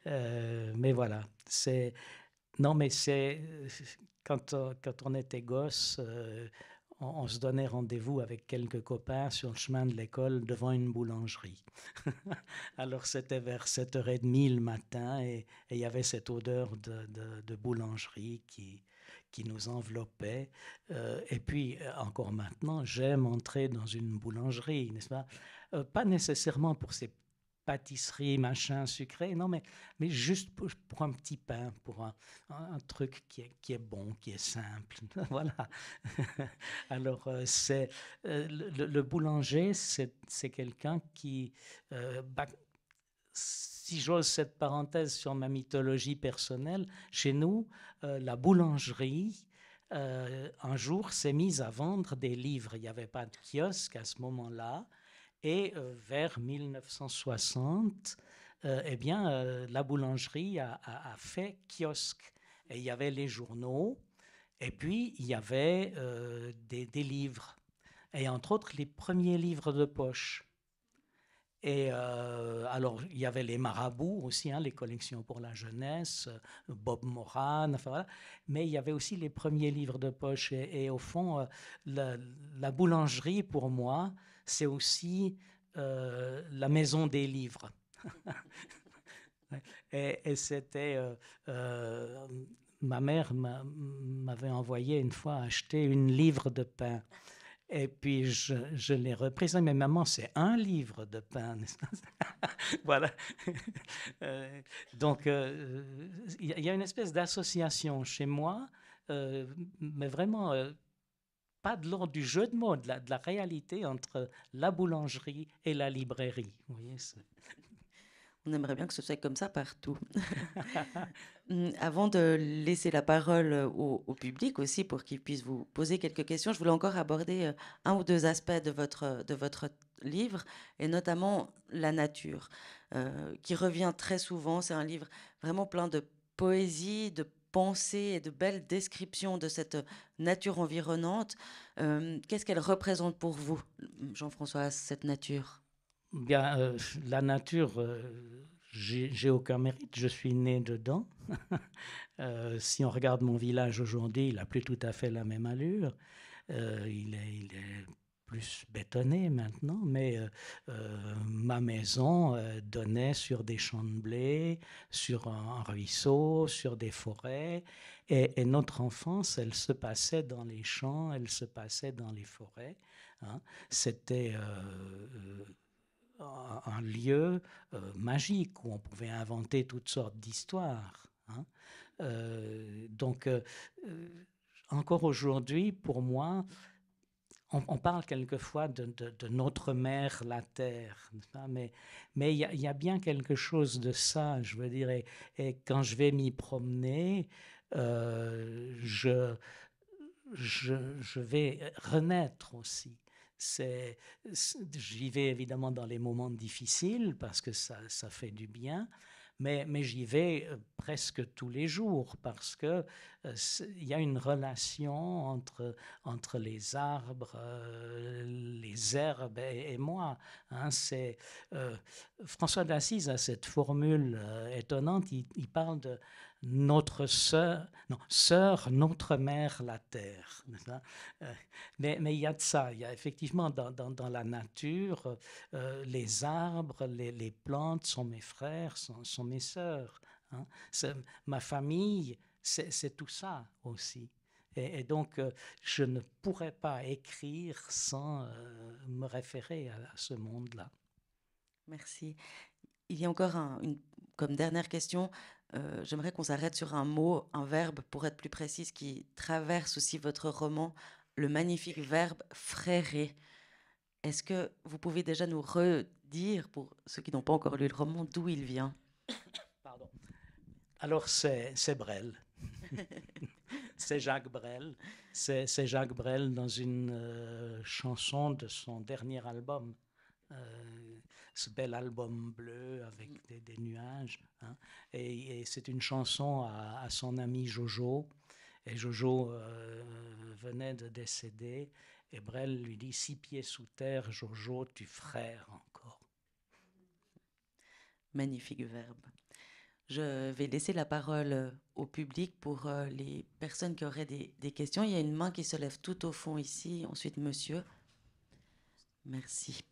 Euh, mais voilà, c'est non, mais c'est. Quand, euh, quand on était gosse, euh, on, se donnait rendez-vous avec quelques copains sur le chemin de l'école devant une boulangerie. Alors c'était vers 7h30 le matin et il y avait cette odeur de, boulangerie qui, qui nous enveloppait. Euh, et puis, encore maintenant, j'aime entrer dans une boulangerie, n'est-ce pas Pas nécessairement pour ses pâtisserie, machin, sucré. Non, mais, mais juste pour, un petit pain, pour un, truc qui est, bon, qui est simple. voilà. Alors, euh, c'est euh, le, boulanger, c'est quelqu'un qui. Euh, bah, si j'ose cette parenthèse sur ma mythologie personnelle, chez nous, la boulangerie, un jour, s'est mise à vendre des livres. Il n'y avait pas de kiosque à ce moment-là. Et euh, vers 1960, euh, eh bien, euh, la boulangerie a, fait kiosque. Et il y avait les journaux, et puis il y avait des, livres et entre autres les premiers livres de poche. Et alors, il y avait les marabouts aussi, hein, les collections pour la jeunesse, Bob Moran, enfin Mais il y avait aussi les premiers livres de poche. Et, au fond, la, boulangerie, pour moi, c'est aussi euh, la maison des livres. et, c'était. Euh, euh, ma mère m'avait envoyé une fois acheter une livre de pain. Et puis je, je l'ai repris. Mais maman, c'est un livre de pain, Voilà. Donc, il y a une espèce d'association chez moi, mais vraiment pas de l'ordre du jeu de mots, de la, de la, réalité entre la boulangerie et la librairie. Vous on aimerait bien que ce soit comme ça partout.
Hum, avant de laisser la parole au, public aussi pour qu'il puisse vous poser quelques questions, je voulais encore aborder euh, un ou deux aspects de votre, de votre livre, et notamment la nature, euh, qui revient très souvent. C'est un livre vraiment plein de poésie, de pensées et de belles descriptions de cette nature environnante. Euh, qu'est-ce qu'elle représente pour vous, Jean-François, cette nature
Bien, euh, la nature, euh, j'ai aucun mérite, je suis né dedans. si on regarde mon village aujourd'hui, il a plus tout à fait la même allure. il est plus bétonné maintenant, mais euh, euh, ma maison euh, donnait sur des champs de blé, sur un, ruisseau, sur des forêts. Et, notre enfance, elle se passait dans les champs, elle se passait dans les forêts. Hein. C'était un lieu magique où on pouvait inventer toutes sortes d'histoires. Hein. donc, encore aujourd'hui, pour moi, on, parle quelquefois de, notre mère, la terre, mais il y, a, bien quelque chose de ça, je veux dire. Et, quand je vais m'y promener, euh, je, vais renaître aussi. j'y vais évidemment dans les moments difficiles parce que ça fait du bien, mais, j'y vais euh, presque tous les jours parce que euh, il y a une relation entre, entre les arbres, euh, les herbes et, moi. Hein, c'est, François d'Assise a cette formule étonnante, il parle de notre sœur, non, sœur, notre mère, la terre. Euh, mais, il y a de ça, il y a effectivement dans, dans, la nature, euh, les arbres, les, les, plantes sont mes frères, sont, mes sœurs. Hein. Ma famille, c'est tout ça aussi. Et, donc, euh, je ne pourrais pas écrire sans me référer à, ce monde-là. Merci.
Il y a encore une, comme dernière question, euh, j'aimerais qu'on s'arrête sur un mot, un verbe, pour être plus précise, qui traverse aussi votre roman, le magnifique verbe frérer. Est-ce que vous pouvez déjà nous redire, pour ceux qui n'ont pas encore lu le roman, d'où il vient
Pardon. Alors, c'est Brel. c'est Jacques Brel. C'est Jacques Brel dans une euh, chanson de son dernier album. Euh, ce bel album bleu avec mm. des, nuages. Hein. Et, c'est une chanson à, son ami Jojo. Et Jojo euh, venait de décéder. Et Brel lui dit Six pieds sous terre, Jojo, tu frères encore. Magnifique verbe.
Je vais laisser la parole au public pour euh, les personnes qui auraient des, des questions. Il y a une main qui se lève tout au fond ici. Ensuite, monsieur. Merci.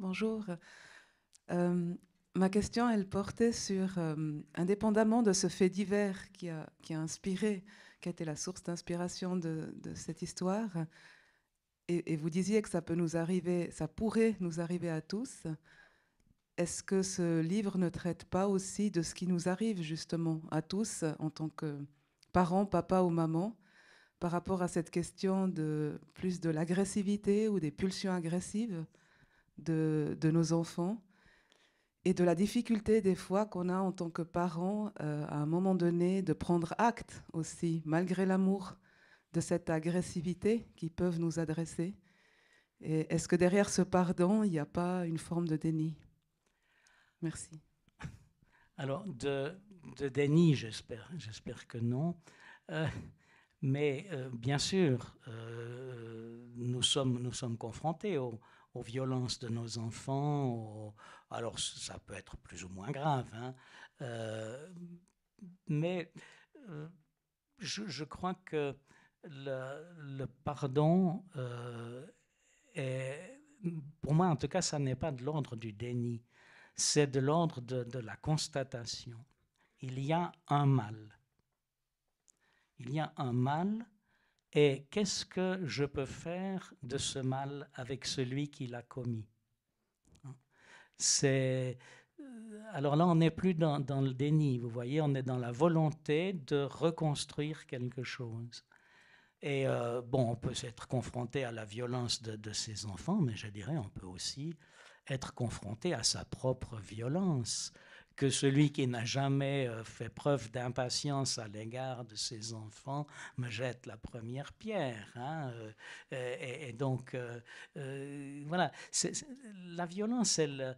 Bonjour. Euh, ma question, elle portait sur, euh, indépendamment de ce fait divers qui a, inspiré, qui a été la source d'inspiration de, cette histoire, et, et, vous disiez que ça peut nous arriver, ça pourrait nous arriver à tous. Est-ce que ce livre ne traite pas aussi de ce qui nous arrive justement à tous en tant que parents, papa ou maman, par rapport à cette question de plus de l'agressivité ou des pulsions agressives de, nos enfants et de la difficulté des fois qu'on a en tant que parents euh, à un moment donné de prendre acte aussi, malgré l'amour, de cette agressivité qu'ils peuvent nous adresser. Et est-ce que derrière ce pardon, il n'y a pas une forme de déni
Merci. Alors, de, déni, j'espère, j'espère que non. Euh, mais euh, bien sûr, nous, sommes, nous sommes confrontés au, aux violences de nos enfants. Alors ça peut être plus ou moins grave, hein. euh, mais euh, je, crois que le, pardon euh, est, pour moi en tout cas, ça n'est pas de l'ordre du déni, c'est de l'ordre de la constatation. Il y a un mal. Il y a un mal et qu'est-ce que je peux faire de ce mal avec celui qui l'a commis C'est euh, alors là, on n'est plus dans, le déni, vous voyez, on est dans la volonté de reconstruire quelque chose. Et euh, bon, on peut être confronté à la violence de, de, ses enfants, mais je dirais, on peut aussi être confronté à sa propre violence que celui qui n'a jamais euh, fait preuve d'impatience à l'égard de ses enfants me jette la première pierre. Hein, euh, euh, et, donc, voilà, la violence, elle,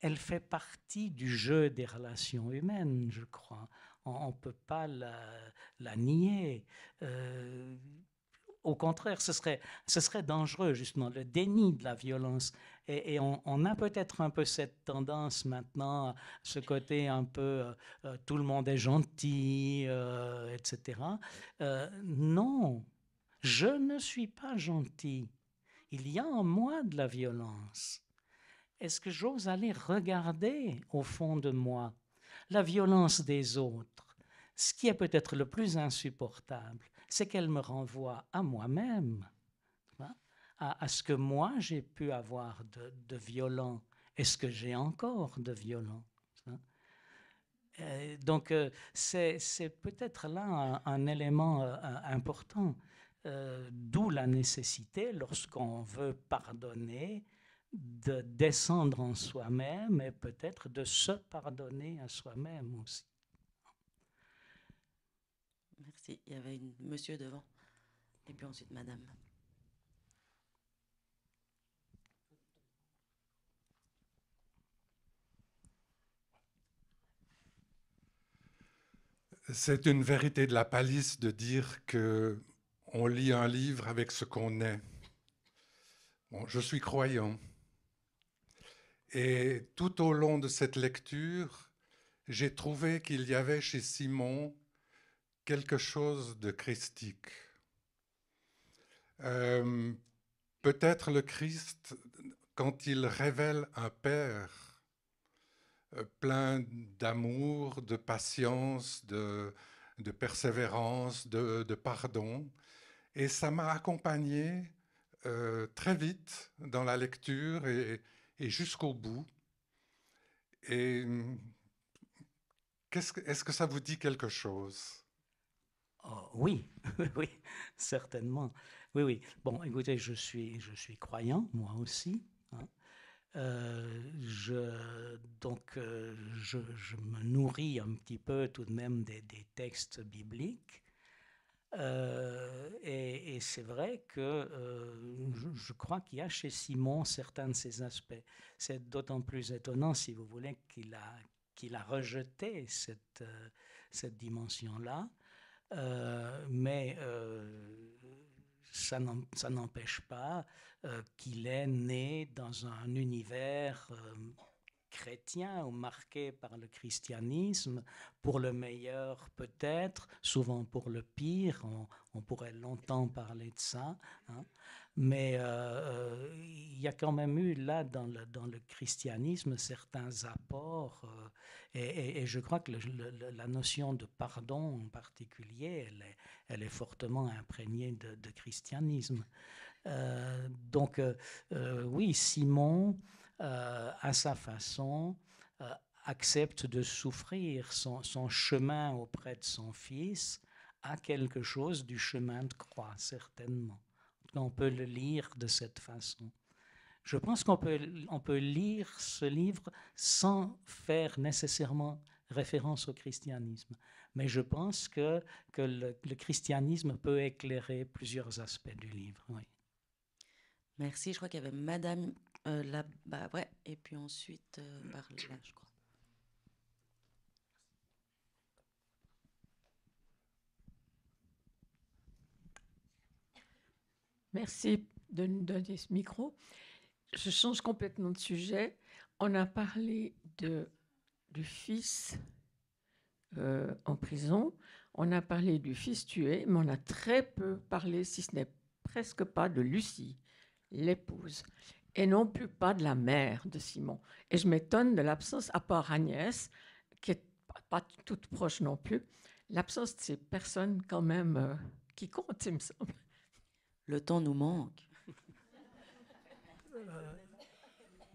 elle fait partie du jeu des relations humaines, je crois. On ne peut pas la, nier. au contraire, ce serait, ce serait dangereux, justement, le déni de la violence. Et, on, a peut-être un peu cette tendance maintenant, ce côté un peu euh, euh, tout le monde est gentil, euh, etc. non, je ne suis pas gentil. Il y a en moi de la violence. Est-ce que j'ose aller regarder au fond de moi la violence des autres Ce qui est peut-être le plus insupportable, c'est qu'elle me renvoie à moi-même à, ce que moi j'ai pu avoir de, violent est ce que j'ai encore de violent. Euh, donc euh, c'est peut-être là un, élément euh, important, d'où la nécessité, lorsqu'on veut pardonner, de descendre en soi-même et peut-être de se pardonner à soi-même aussi. Merci. Il y avait un monsieur devant. Et puis ensuite, madame.
C'est une vérité de la palisse de dire que on lit un livre avec ce qu'on est. Bon, je suis croyant. Et tout au long de cette lecture, j'ai trouvé qu'il y avait chez Simon quelque chose de christique. Euh, peut-être le Christ, quand il révèle un Père, euh, plein d'amour, de patience, de, de persévérance, de, de, pardon. Et ça m'a accompagné euh, très vite dans la lecture et, et jusqu'au bout.
Et mm, est-ce que, est que ça vous dit quelque chose oh, Oui, oui, certainement. Oui, oui. Bon, écoutez, je suis, je suis croyant, moi aussi. Euh, je, donc, euh, je, me nourris un petit peu tout de même des, textes bibliques. Euh, et, c'est vrai que je, crois qu'il y a chez Simon certains de ces aspects. C'est d'autant plus étonnant, si vous voulez, qu'il a, qu'il a rejeté cette, cette dimension-là. mais ça n'empêche pas euh, qu'il est né dans un univers euh, chrétiens ou marqués par le christianisme, pour le meilleur peut-être, souvent pour le pire, on, pourrait longtemps parler de ça, hein. mais euh, euh, il y a quand même eu là dans le, dans le christianisme certains apports, euh, et, je crois que la notion de pardon en particulier, elle est, fortement imprégnée de, christianisme. donc oui, Simon... Euh, à sa façon, euh, accepte de souffrir. Son, chemin auprès de son fils à quelque chose du chemin de croix, certainement. On peut le lire de cette façon. Je pense qu'on peut, on peut lire ce livre sans faire nécessairement référence au christianisme. Mais je pense que, que le, christianisme peut éclairer plusieurs aspects du livre.
Merci. Je crois qu'il y avait Madame euh, là, bah ouais, et puis ensuite euh, par là, je crois.
Merci de nous donner ce micro. Je change complètement de sujet. On a parlé de, du fils euh, en prison,
on a parlé du fils tué, mais on a très peu parlé, si ce n'est presque pas, de Lucie, l'épouse et non plus pas de la mère de Simon. Et je m'étonne de l'absence, à part Agnès, qui n'est pas toute proche non plus, l'absence de ces personnes quand même euh, qui comptent, il me semble. Le temps nous manque.
Euh,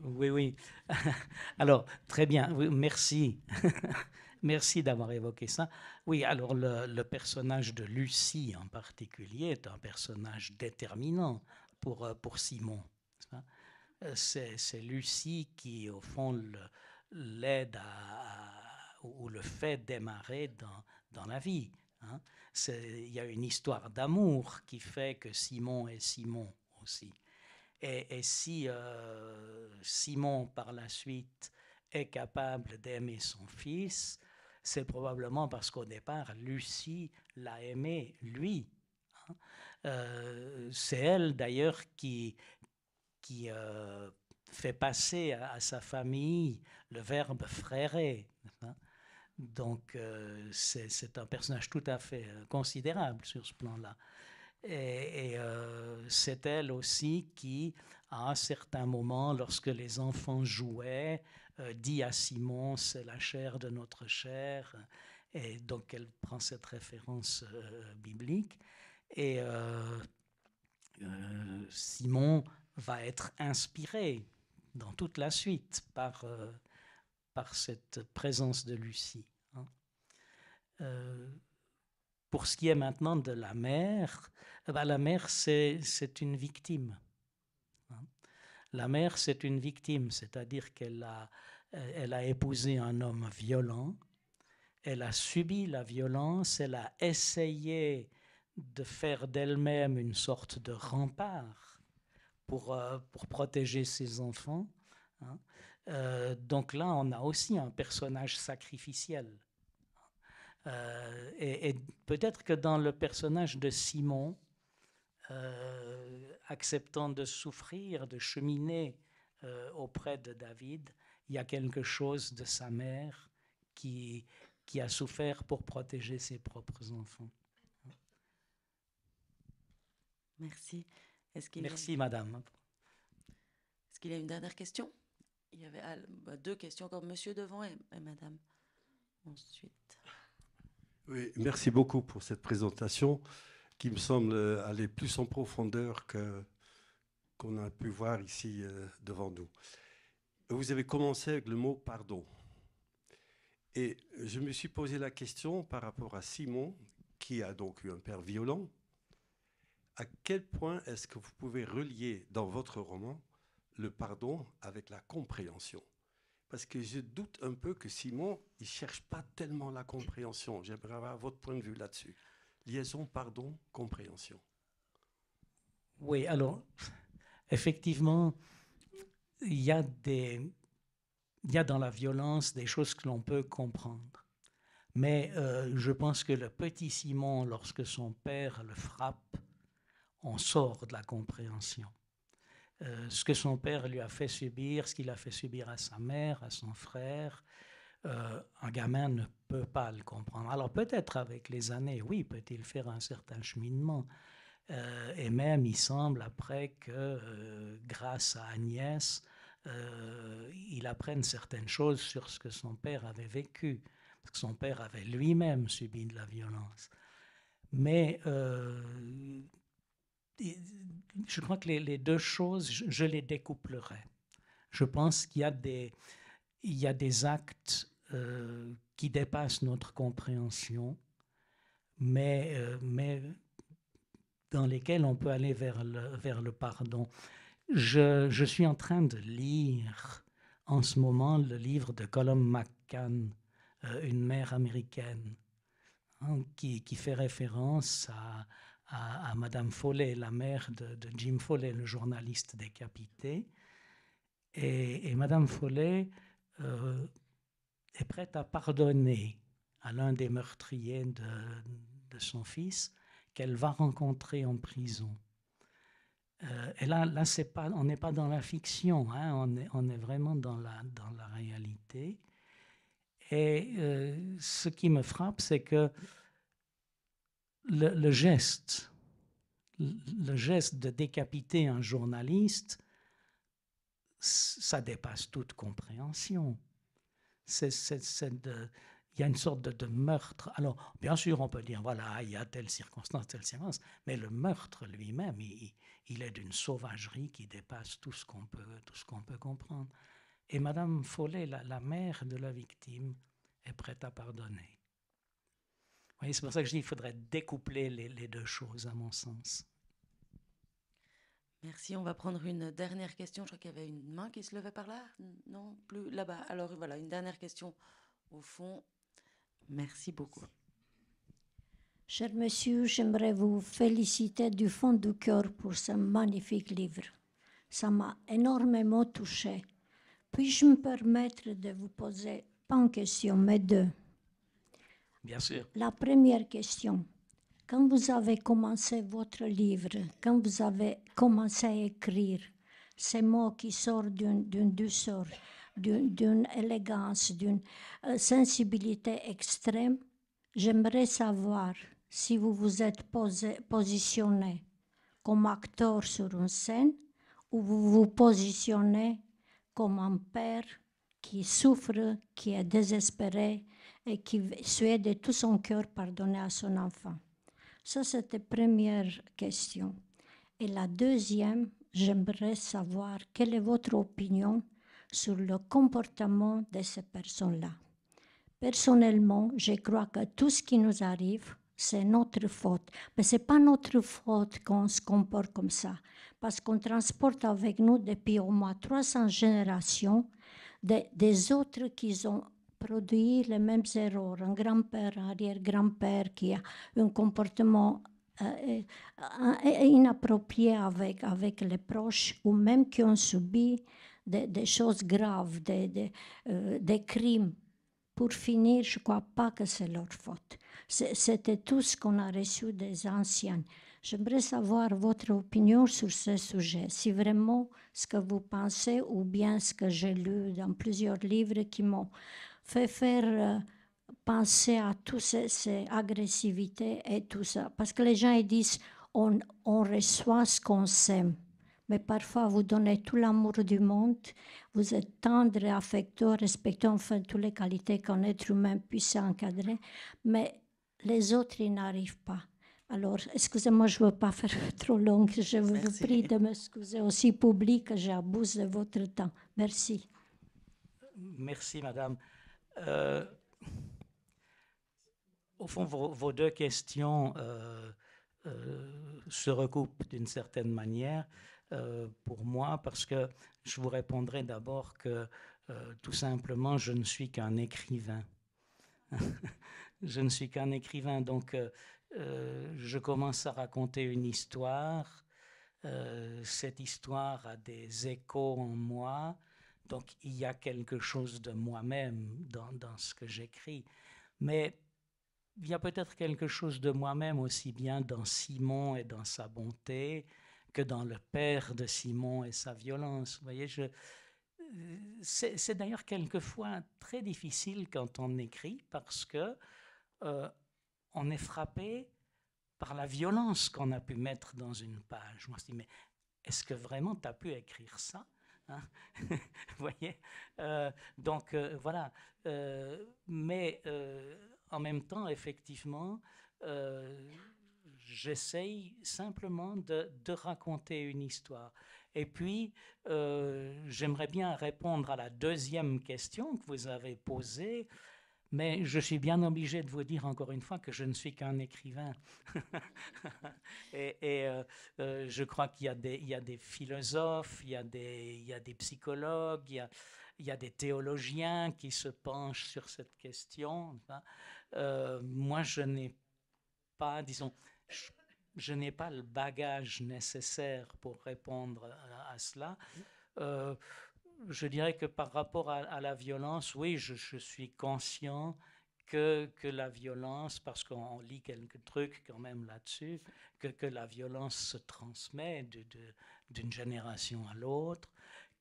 oui, oui. Alors, très bien, merci. Merci d'avoir évoqué ça. Oui, alors le, le, personnage de Lucie en particulier est un personnage déterminant pour, euh, pour Simon c'est Lucie qui, au fond, l'aide ou le fait démarrer dans, la vie. Hein. Il y a une histoire d'amour qui fait que Simon est Simon aussi. Et, si euh, Simon, par la suite, est capable d'aimer son fils, c'est probablement parce qu'au départ, Lucie l'a aimé, lui. Hein. Euh, c'est elle d'ailleurs qui, qui euh, fait passer à, sa famille le verbe frérer. Donc euh, c'est un personnage tout à fait euh, considérable sur ce plan-là. Et, c'est elle aussi qui, à un certain moment, lorsque les enfants jouaient, dit à Simon, c'est la chair de notre chair. Et donc elle prend cette référence biblique. Et Simon va être inspirée dans toute la suite par, euh, par cette présence de Lucie. Hein. Euh, pour ce qui est maintenant de la mère, eh ben, la mère, c'est une victime. Hein. La mère, c'est une victime, c'est-à-dire qu'elle a, elle a épousé un homme violent, elle a subi la violence, elle a essayé de faire d'elle-même une sorte de rempart euh, pour, protéger ses enfants. Hein. Euh, donc là, on a aussi un personnage sacrificiel. Euh, et, peut-être que dans le personnage de Simon, acceptant de souffrir, de cheminer auprès de David, il y a quelque chose de sa mère qui a souffert pour protéger ses propres enfants. Merci. Merci, madame.
Est-ce qu'il y a une dernière question Il y avait bah, deux questions encore, monsieur devant et, madame. Ensuite.
Oui, merci
beaucoup pour cette présentation qui me semble euh, aller plus en profondeur que qu'on a pu voir ici euh, devant nous. Vous avez commencé avec le mot pardon. Et je me suis posé la question par rapport à Simon, qui a donc eu un père violent, à quel point est-ce que vous pouvez relier dans votre roman le pardon avec la compréhension Parce que je doute un peu que Simon, il cherche pas tellement la compréhension. J'aimerais avoir votre point de vue
là-dessus. Liaison, pardon, compréhension. Oui, alors, effectivement, il y a dans la violence des choses que l'on peut comprendre. Mais euh, je pense que le petit Simon, lorsque son père le frappe, on sort de la compréhension. Euh, ce que son père lui a fait subir, ce qu'il a fait subir à sa mère, à son frère, euh, un gamin ne peut pas le comprendre. Alors peut-être avec les années, oui, peut-il faire un certain cheminement. Euh, et même, il semble après que, grâce à Agnès, il apprenne certaines choses sur ce que son père avait vécu, parce que son père avait lui-même subi de la violence. Mais je crois que les, deux choses, je, les découplerai. Je pense qu'il y a des, il y a des actes euh, qui dépassent notre compréhension, euh, mais, dans lesquels on peut aller vers le, vers le pardon. Je, suis en train de lire en ce moment le livre de Colum McCann, euh, Une mère américaine, hein, qui, fait référence à, à, Madame Follet, la mère de, Jim Follet, le journaliste décapité. Et, Madame Follet euh, est prête à pardonner à l'un des meurtriers de, son fils qu'elle va rencontrer en prison. Euh, et là, c'est pas, on n'est pas dans la fiction, hein, on, est, on, est, vraiment dans la, dans la réalité. Et euh, ce qui me frappe, c'est que le, geste, le geste de décapiter un journaliste, ça dépasse toute compréhension. il y a une sorte de, meurtre. Alors, bien sûr, on peut dire, voilà, il y a telle circonstance, telle circonstance, mais le meurtre lui-même, il, est d'une sauvagerie qui dépasse tout ce qu'on peut, tout ce qu'on peut comprendre. Et Madame Follet, la mère de la victime, est prête à pardonner c'est pour ça que je dis qu'il faudrait découpler les, les deux choses, à mon sens.
Merci. On va prendre une dernière question. Je crois qu'il y avait une main qui se levait par là. Non, plus là-bas. Alors voilà, une dernière question au fond. Merci beaucoup.
Cher monsieur, j'aimerais vous féliciter du fond du cœur pour ce magnifique livre. Ça m'a énormément touché. Puis-je me permettre de vous poser, pas une question, mais deux sûr. La première question. Quand vous avez commencé votre livre, quand vous avez commencé à écrire ces mots qui sortent d'une douceur, d'une élégance, d'une euh, sensibilité extrême, j'aimerais savoir si vous vous êtes positionné comme acteur sur une scène ou vous vous positionnez comme un père qui souffre, qui est désespéré, et qui souhaite de tout son cœur pardonner à son enfant. Ça, c'était la première question. Et la deuxième, j'aimerais savoir quelle est votre opinion sur le comportement de ces personnes-là. Personnellement, je crois que tout ce qui nous arrive, c'est notre faute. Mais ce n'est pas notre faute qu'on se comporte comme ça, parce qu'on transporte avec nous depuis au moins 300 générations des autres qui ont produit les mêmes erreurs. Un grand-père, arrière-grand-père qui a un comportement euh, euh, inapproprié avec, avec les proches ou même qui ont subi des, choses graves, des, euh, des, crimes. Pour finir, je ne crois pas que c'est leur faute. C'était tout ce qu'on a reçu des anciens. J'aimerais savoir votre opinion sur ce sujet, si vraiment ce que vous pensez ou bien ce que j'ai lu dans plusieurs livres qui m'ont fait faire euh, penser à toutes ces, agressivités et tout ça. Parce que les gens ils disent on, on reçoit ce qu'on sème. Mais parfois, vous donnez tout l'amour du monde, vous êtes tendre, affectueux, respectueux enfin toutes les qualités qu'un être humain puisse encadrer, mais les autres, ils n'arrivent pas. Alors, excusez-moi, je ne veux pas faire trop long. Je vous prie de m'excuser aussi public, j'abuse de votre temps. Merci.
Merci, madame. Euh, au fond, vos, deux questions euh, euh, se recoupent d'une certaine manière pour moi parce que je vous répondrai d'abord que tout simplement, je ne suis qu'un écrivain. je ne suis qu'un écrivain, donc je commence à raconter une histoire. cette histoire a des échos en moi donc il y a quelque chose de moi-même dans, ce que j'écris. Mais il y a peut-être quelque chose de moi-même aussi bien dans Simon et dans sa bonté que dans le père de Simon et sa violence. Vous voyez, c'est, d'ailleurs quelquefois très difficile quand on écrit parce que euh, on est frappé par la violence qu'on a pu mettre dans une page. Moi, je me mais est-ce que vraiment tu as pu écrire ça Hein. voyez euh, Donc euh, voilà. Euh, mais en même temps, effectivement, j'essaye simplement de, raconter une histoire. Et puis, j'aimerais bien répondre à la deuxième question que vous avez posée mais je suis bien obligé de vous dire encore une fois que je ne suis qu'un écrivain. et, euh, euh, je crois qu'il y, a des philosophes, il y a des, il des psychologues, il y a, il des théologiens qui se penchent sur cette question. Euh, moi, je n'ai pas, disons, je, n'ai pas le bagage nécessaire pour répondre à, cela je dirais que par rapport à, la violence, oui, je, suis conscient que, la violence, parce qu'on lit quelques trucs quand même là-dessus, que, la violence se transmet d'une génération à l'autre,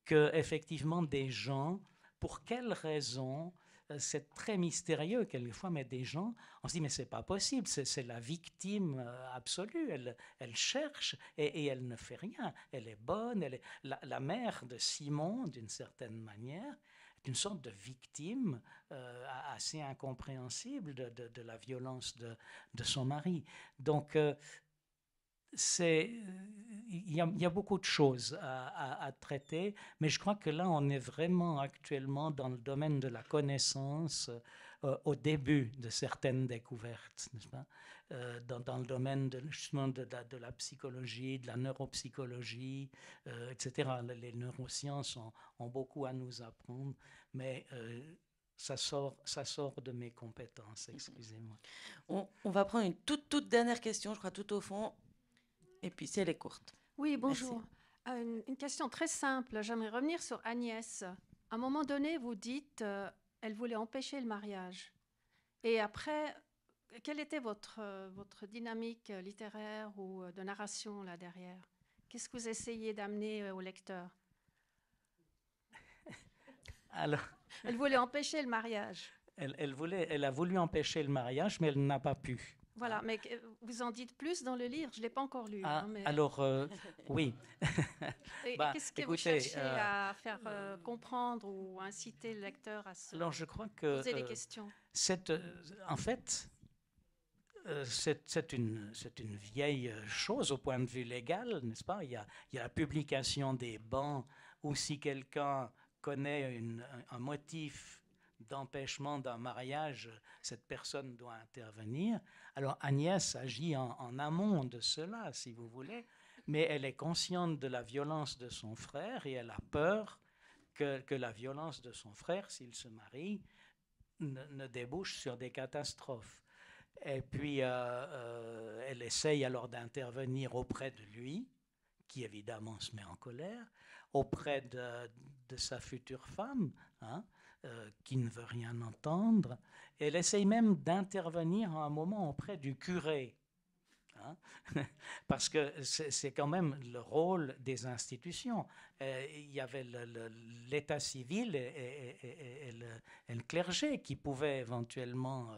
que effectivement des gens, pour quelles raisons euh, c'est très mystérieux quelquefois, mais des gens, on se dit mais c'est pas possible, c'est la victime euh, absolue, elle, elle cherche et, elle ne fait rien, elle est bonne, elle est la, mère de Simon d'une certaine manière est une sorte de victime euh, assez incompréhensible de, la violence de, son mari. Donc c'est il y, a, beaucoup de choses à, à, traiter, mais je crois que là, on est vraiment actuellement dans le domaine de la connaissance euh, au début de certaines découvertes, euh, dans, dans, le domaine de, justement de, la psychologie, de la neuropsychologie, euh, etc. Les neurosciences ont, beaucoup à nous apprendre, mais ça sort, ça sort de mes compétences, mm-hmm. excusez-moi. On, on, va prendre une toute, toute dernière question, je crois, tout au fond et puis si elle est courte. Oui, bonjour.
Euh, une, question très simple. J'aimerais revenir sur Agnès. À un moment donné, vous dites, euh, elle voulait empêcher le mariage. Et après, quelle était votre, euh, votre dynamique littéraire ou de narration là derrière Qu'est-ce que vous essayez d'amener au lecteur
Alors, Elle
voulait empêcher
le mariage. elle a voulu empêcher le mariage, mais elle n'a pas pu. Voilà, mais euh, vous en dites plus dans le livre, je ne l'ai pas encore lu. Ah, hein, alors, euh, oui. Bah, qu'est-ce que vous cherchez euh, à faire comprendre ou inciter le lecteur à se alors je crois que, poser des questions En fait, c'est une, vieille chose au point de vue légal, n'est-ce pas il y, a, la publication des bans où si quelqu'un connaît un motif d'empêchement d'un mariage, cette personne doit intervenir. Alors Agnès agit en, amont de cela, si vous voulez, mais elle est consciente de la violence de son frère et elle a peur que, la violence de son frère, s'il se marie, ne, débouche sur des catastrophes. Et puis, euh, euh, elle essaye alors d'intervenir auprès de lui, qui évidemment se met en colère, auprès de, de sa future femme, hein, euh, qui ne veut rien entendre. Elle essaye même d'intervenir à un moment auprès du curé. Hein. Parce que c'est quand même le rôle des institutions. Euh, il y avait l'État civil et, le, clergé qui pouvaient éventuellement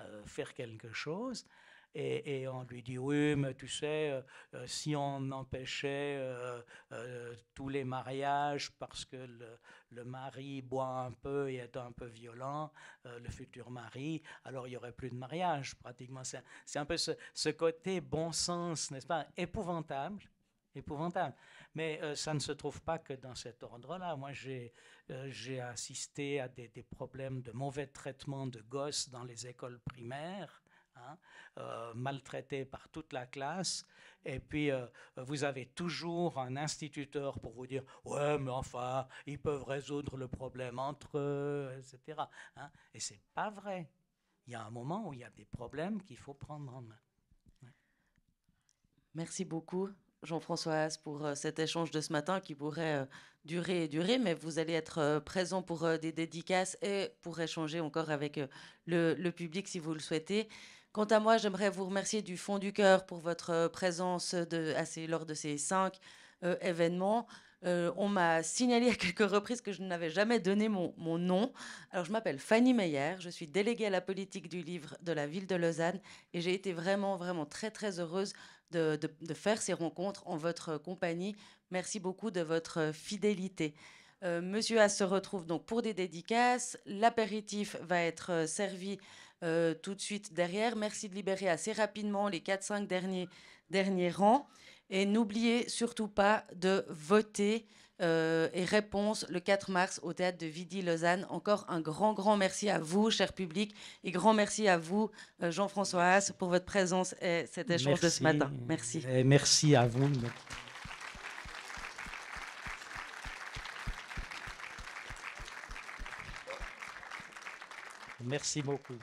euh, faire quelque chose. Et, on lui dit, oui, mais tu sais, euh, euh, si on empêchait euh, tous les mariages parce que le, mari boit un peu et est un peu violent, le futur mari, alors il n'y aurait plus de mariage pratiquement. C'est un peu ce, côté bon sens, n'est-ce pas, épouvantable épouvantable. Mais ça ne se trouve pas que dans cet ordre-là. Moi, j'ai assisté à des, des, problèmes de mauvais traitement de gosses dans les écoles primaires Hein, euh, maltraité par toute la classe. Et puis, euh, vous avez toujours un instituteur pour vous dire Ouais, mais enfin, ils peuvent résoudre le problème entre eux, etc. Hein et c'est pas vrai. Il y a un moment où il y a des problèmes qu'il faut prendre en main.
Merci beaucoup. Jean-François pour euh, cet échange de ce matin qui pourrait durer et durer, mais vous allez être présent pour des dédicaces et pour échanger encore avec le, le public si vous le souhaitez. Quant à moi, j'aimerais vous remercier du fond du cœur pour votre euh, présence de, assez, lors de ces cinq euh, événements. Euh, on m'a signalé à quelques reprises que je n'avais jamais donné mon, mon nom. Alors, je m'appelle Fanny Meyer, je suis déléguée à la politique du livre de la ville de Lausanne et j'ai été vraiment, vraiment très, très heureuse de, de, faire ces rencontres en votre compagnie. Merci beaucoup de votre fidélité. Monsieur A se retrouve donc pour des dédicaces. L'apéritif va être servi euh, tout de suite derrière. Merci de libérer assez rapidement les 4-5 derniers, derniers rangs. Et n'oubliez surtout pas de voter euh, et réponse le 4 mars au théâtre de Vidi, Lausanne. Encore un grand, grand merci à vous, cher public, et grand merci à vous, euh, Jean-François Haas, pour votre présence et cet échange de ce matin.
Merci. Et merci à vous. Merci beaucoup.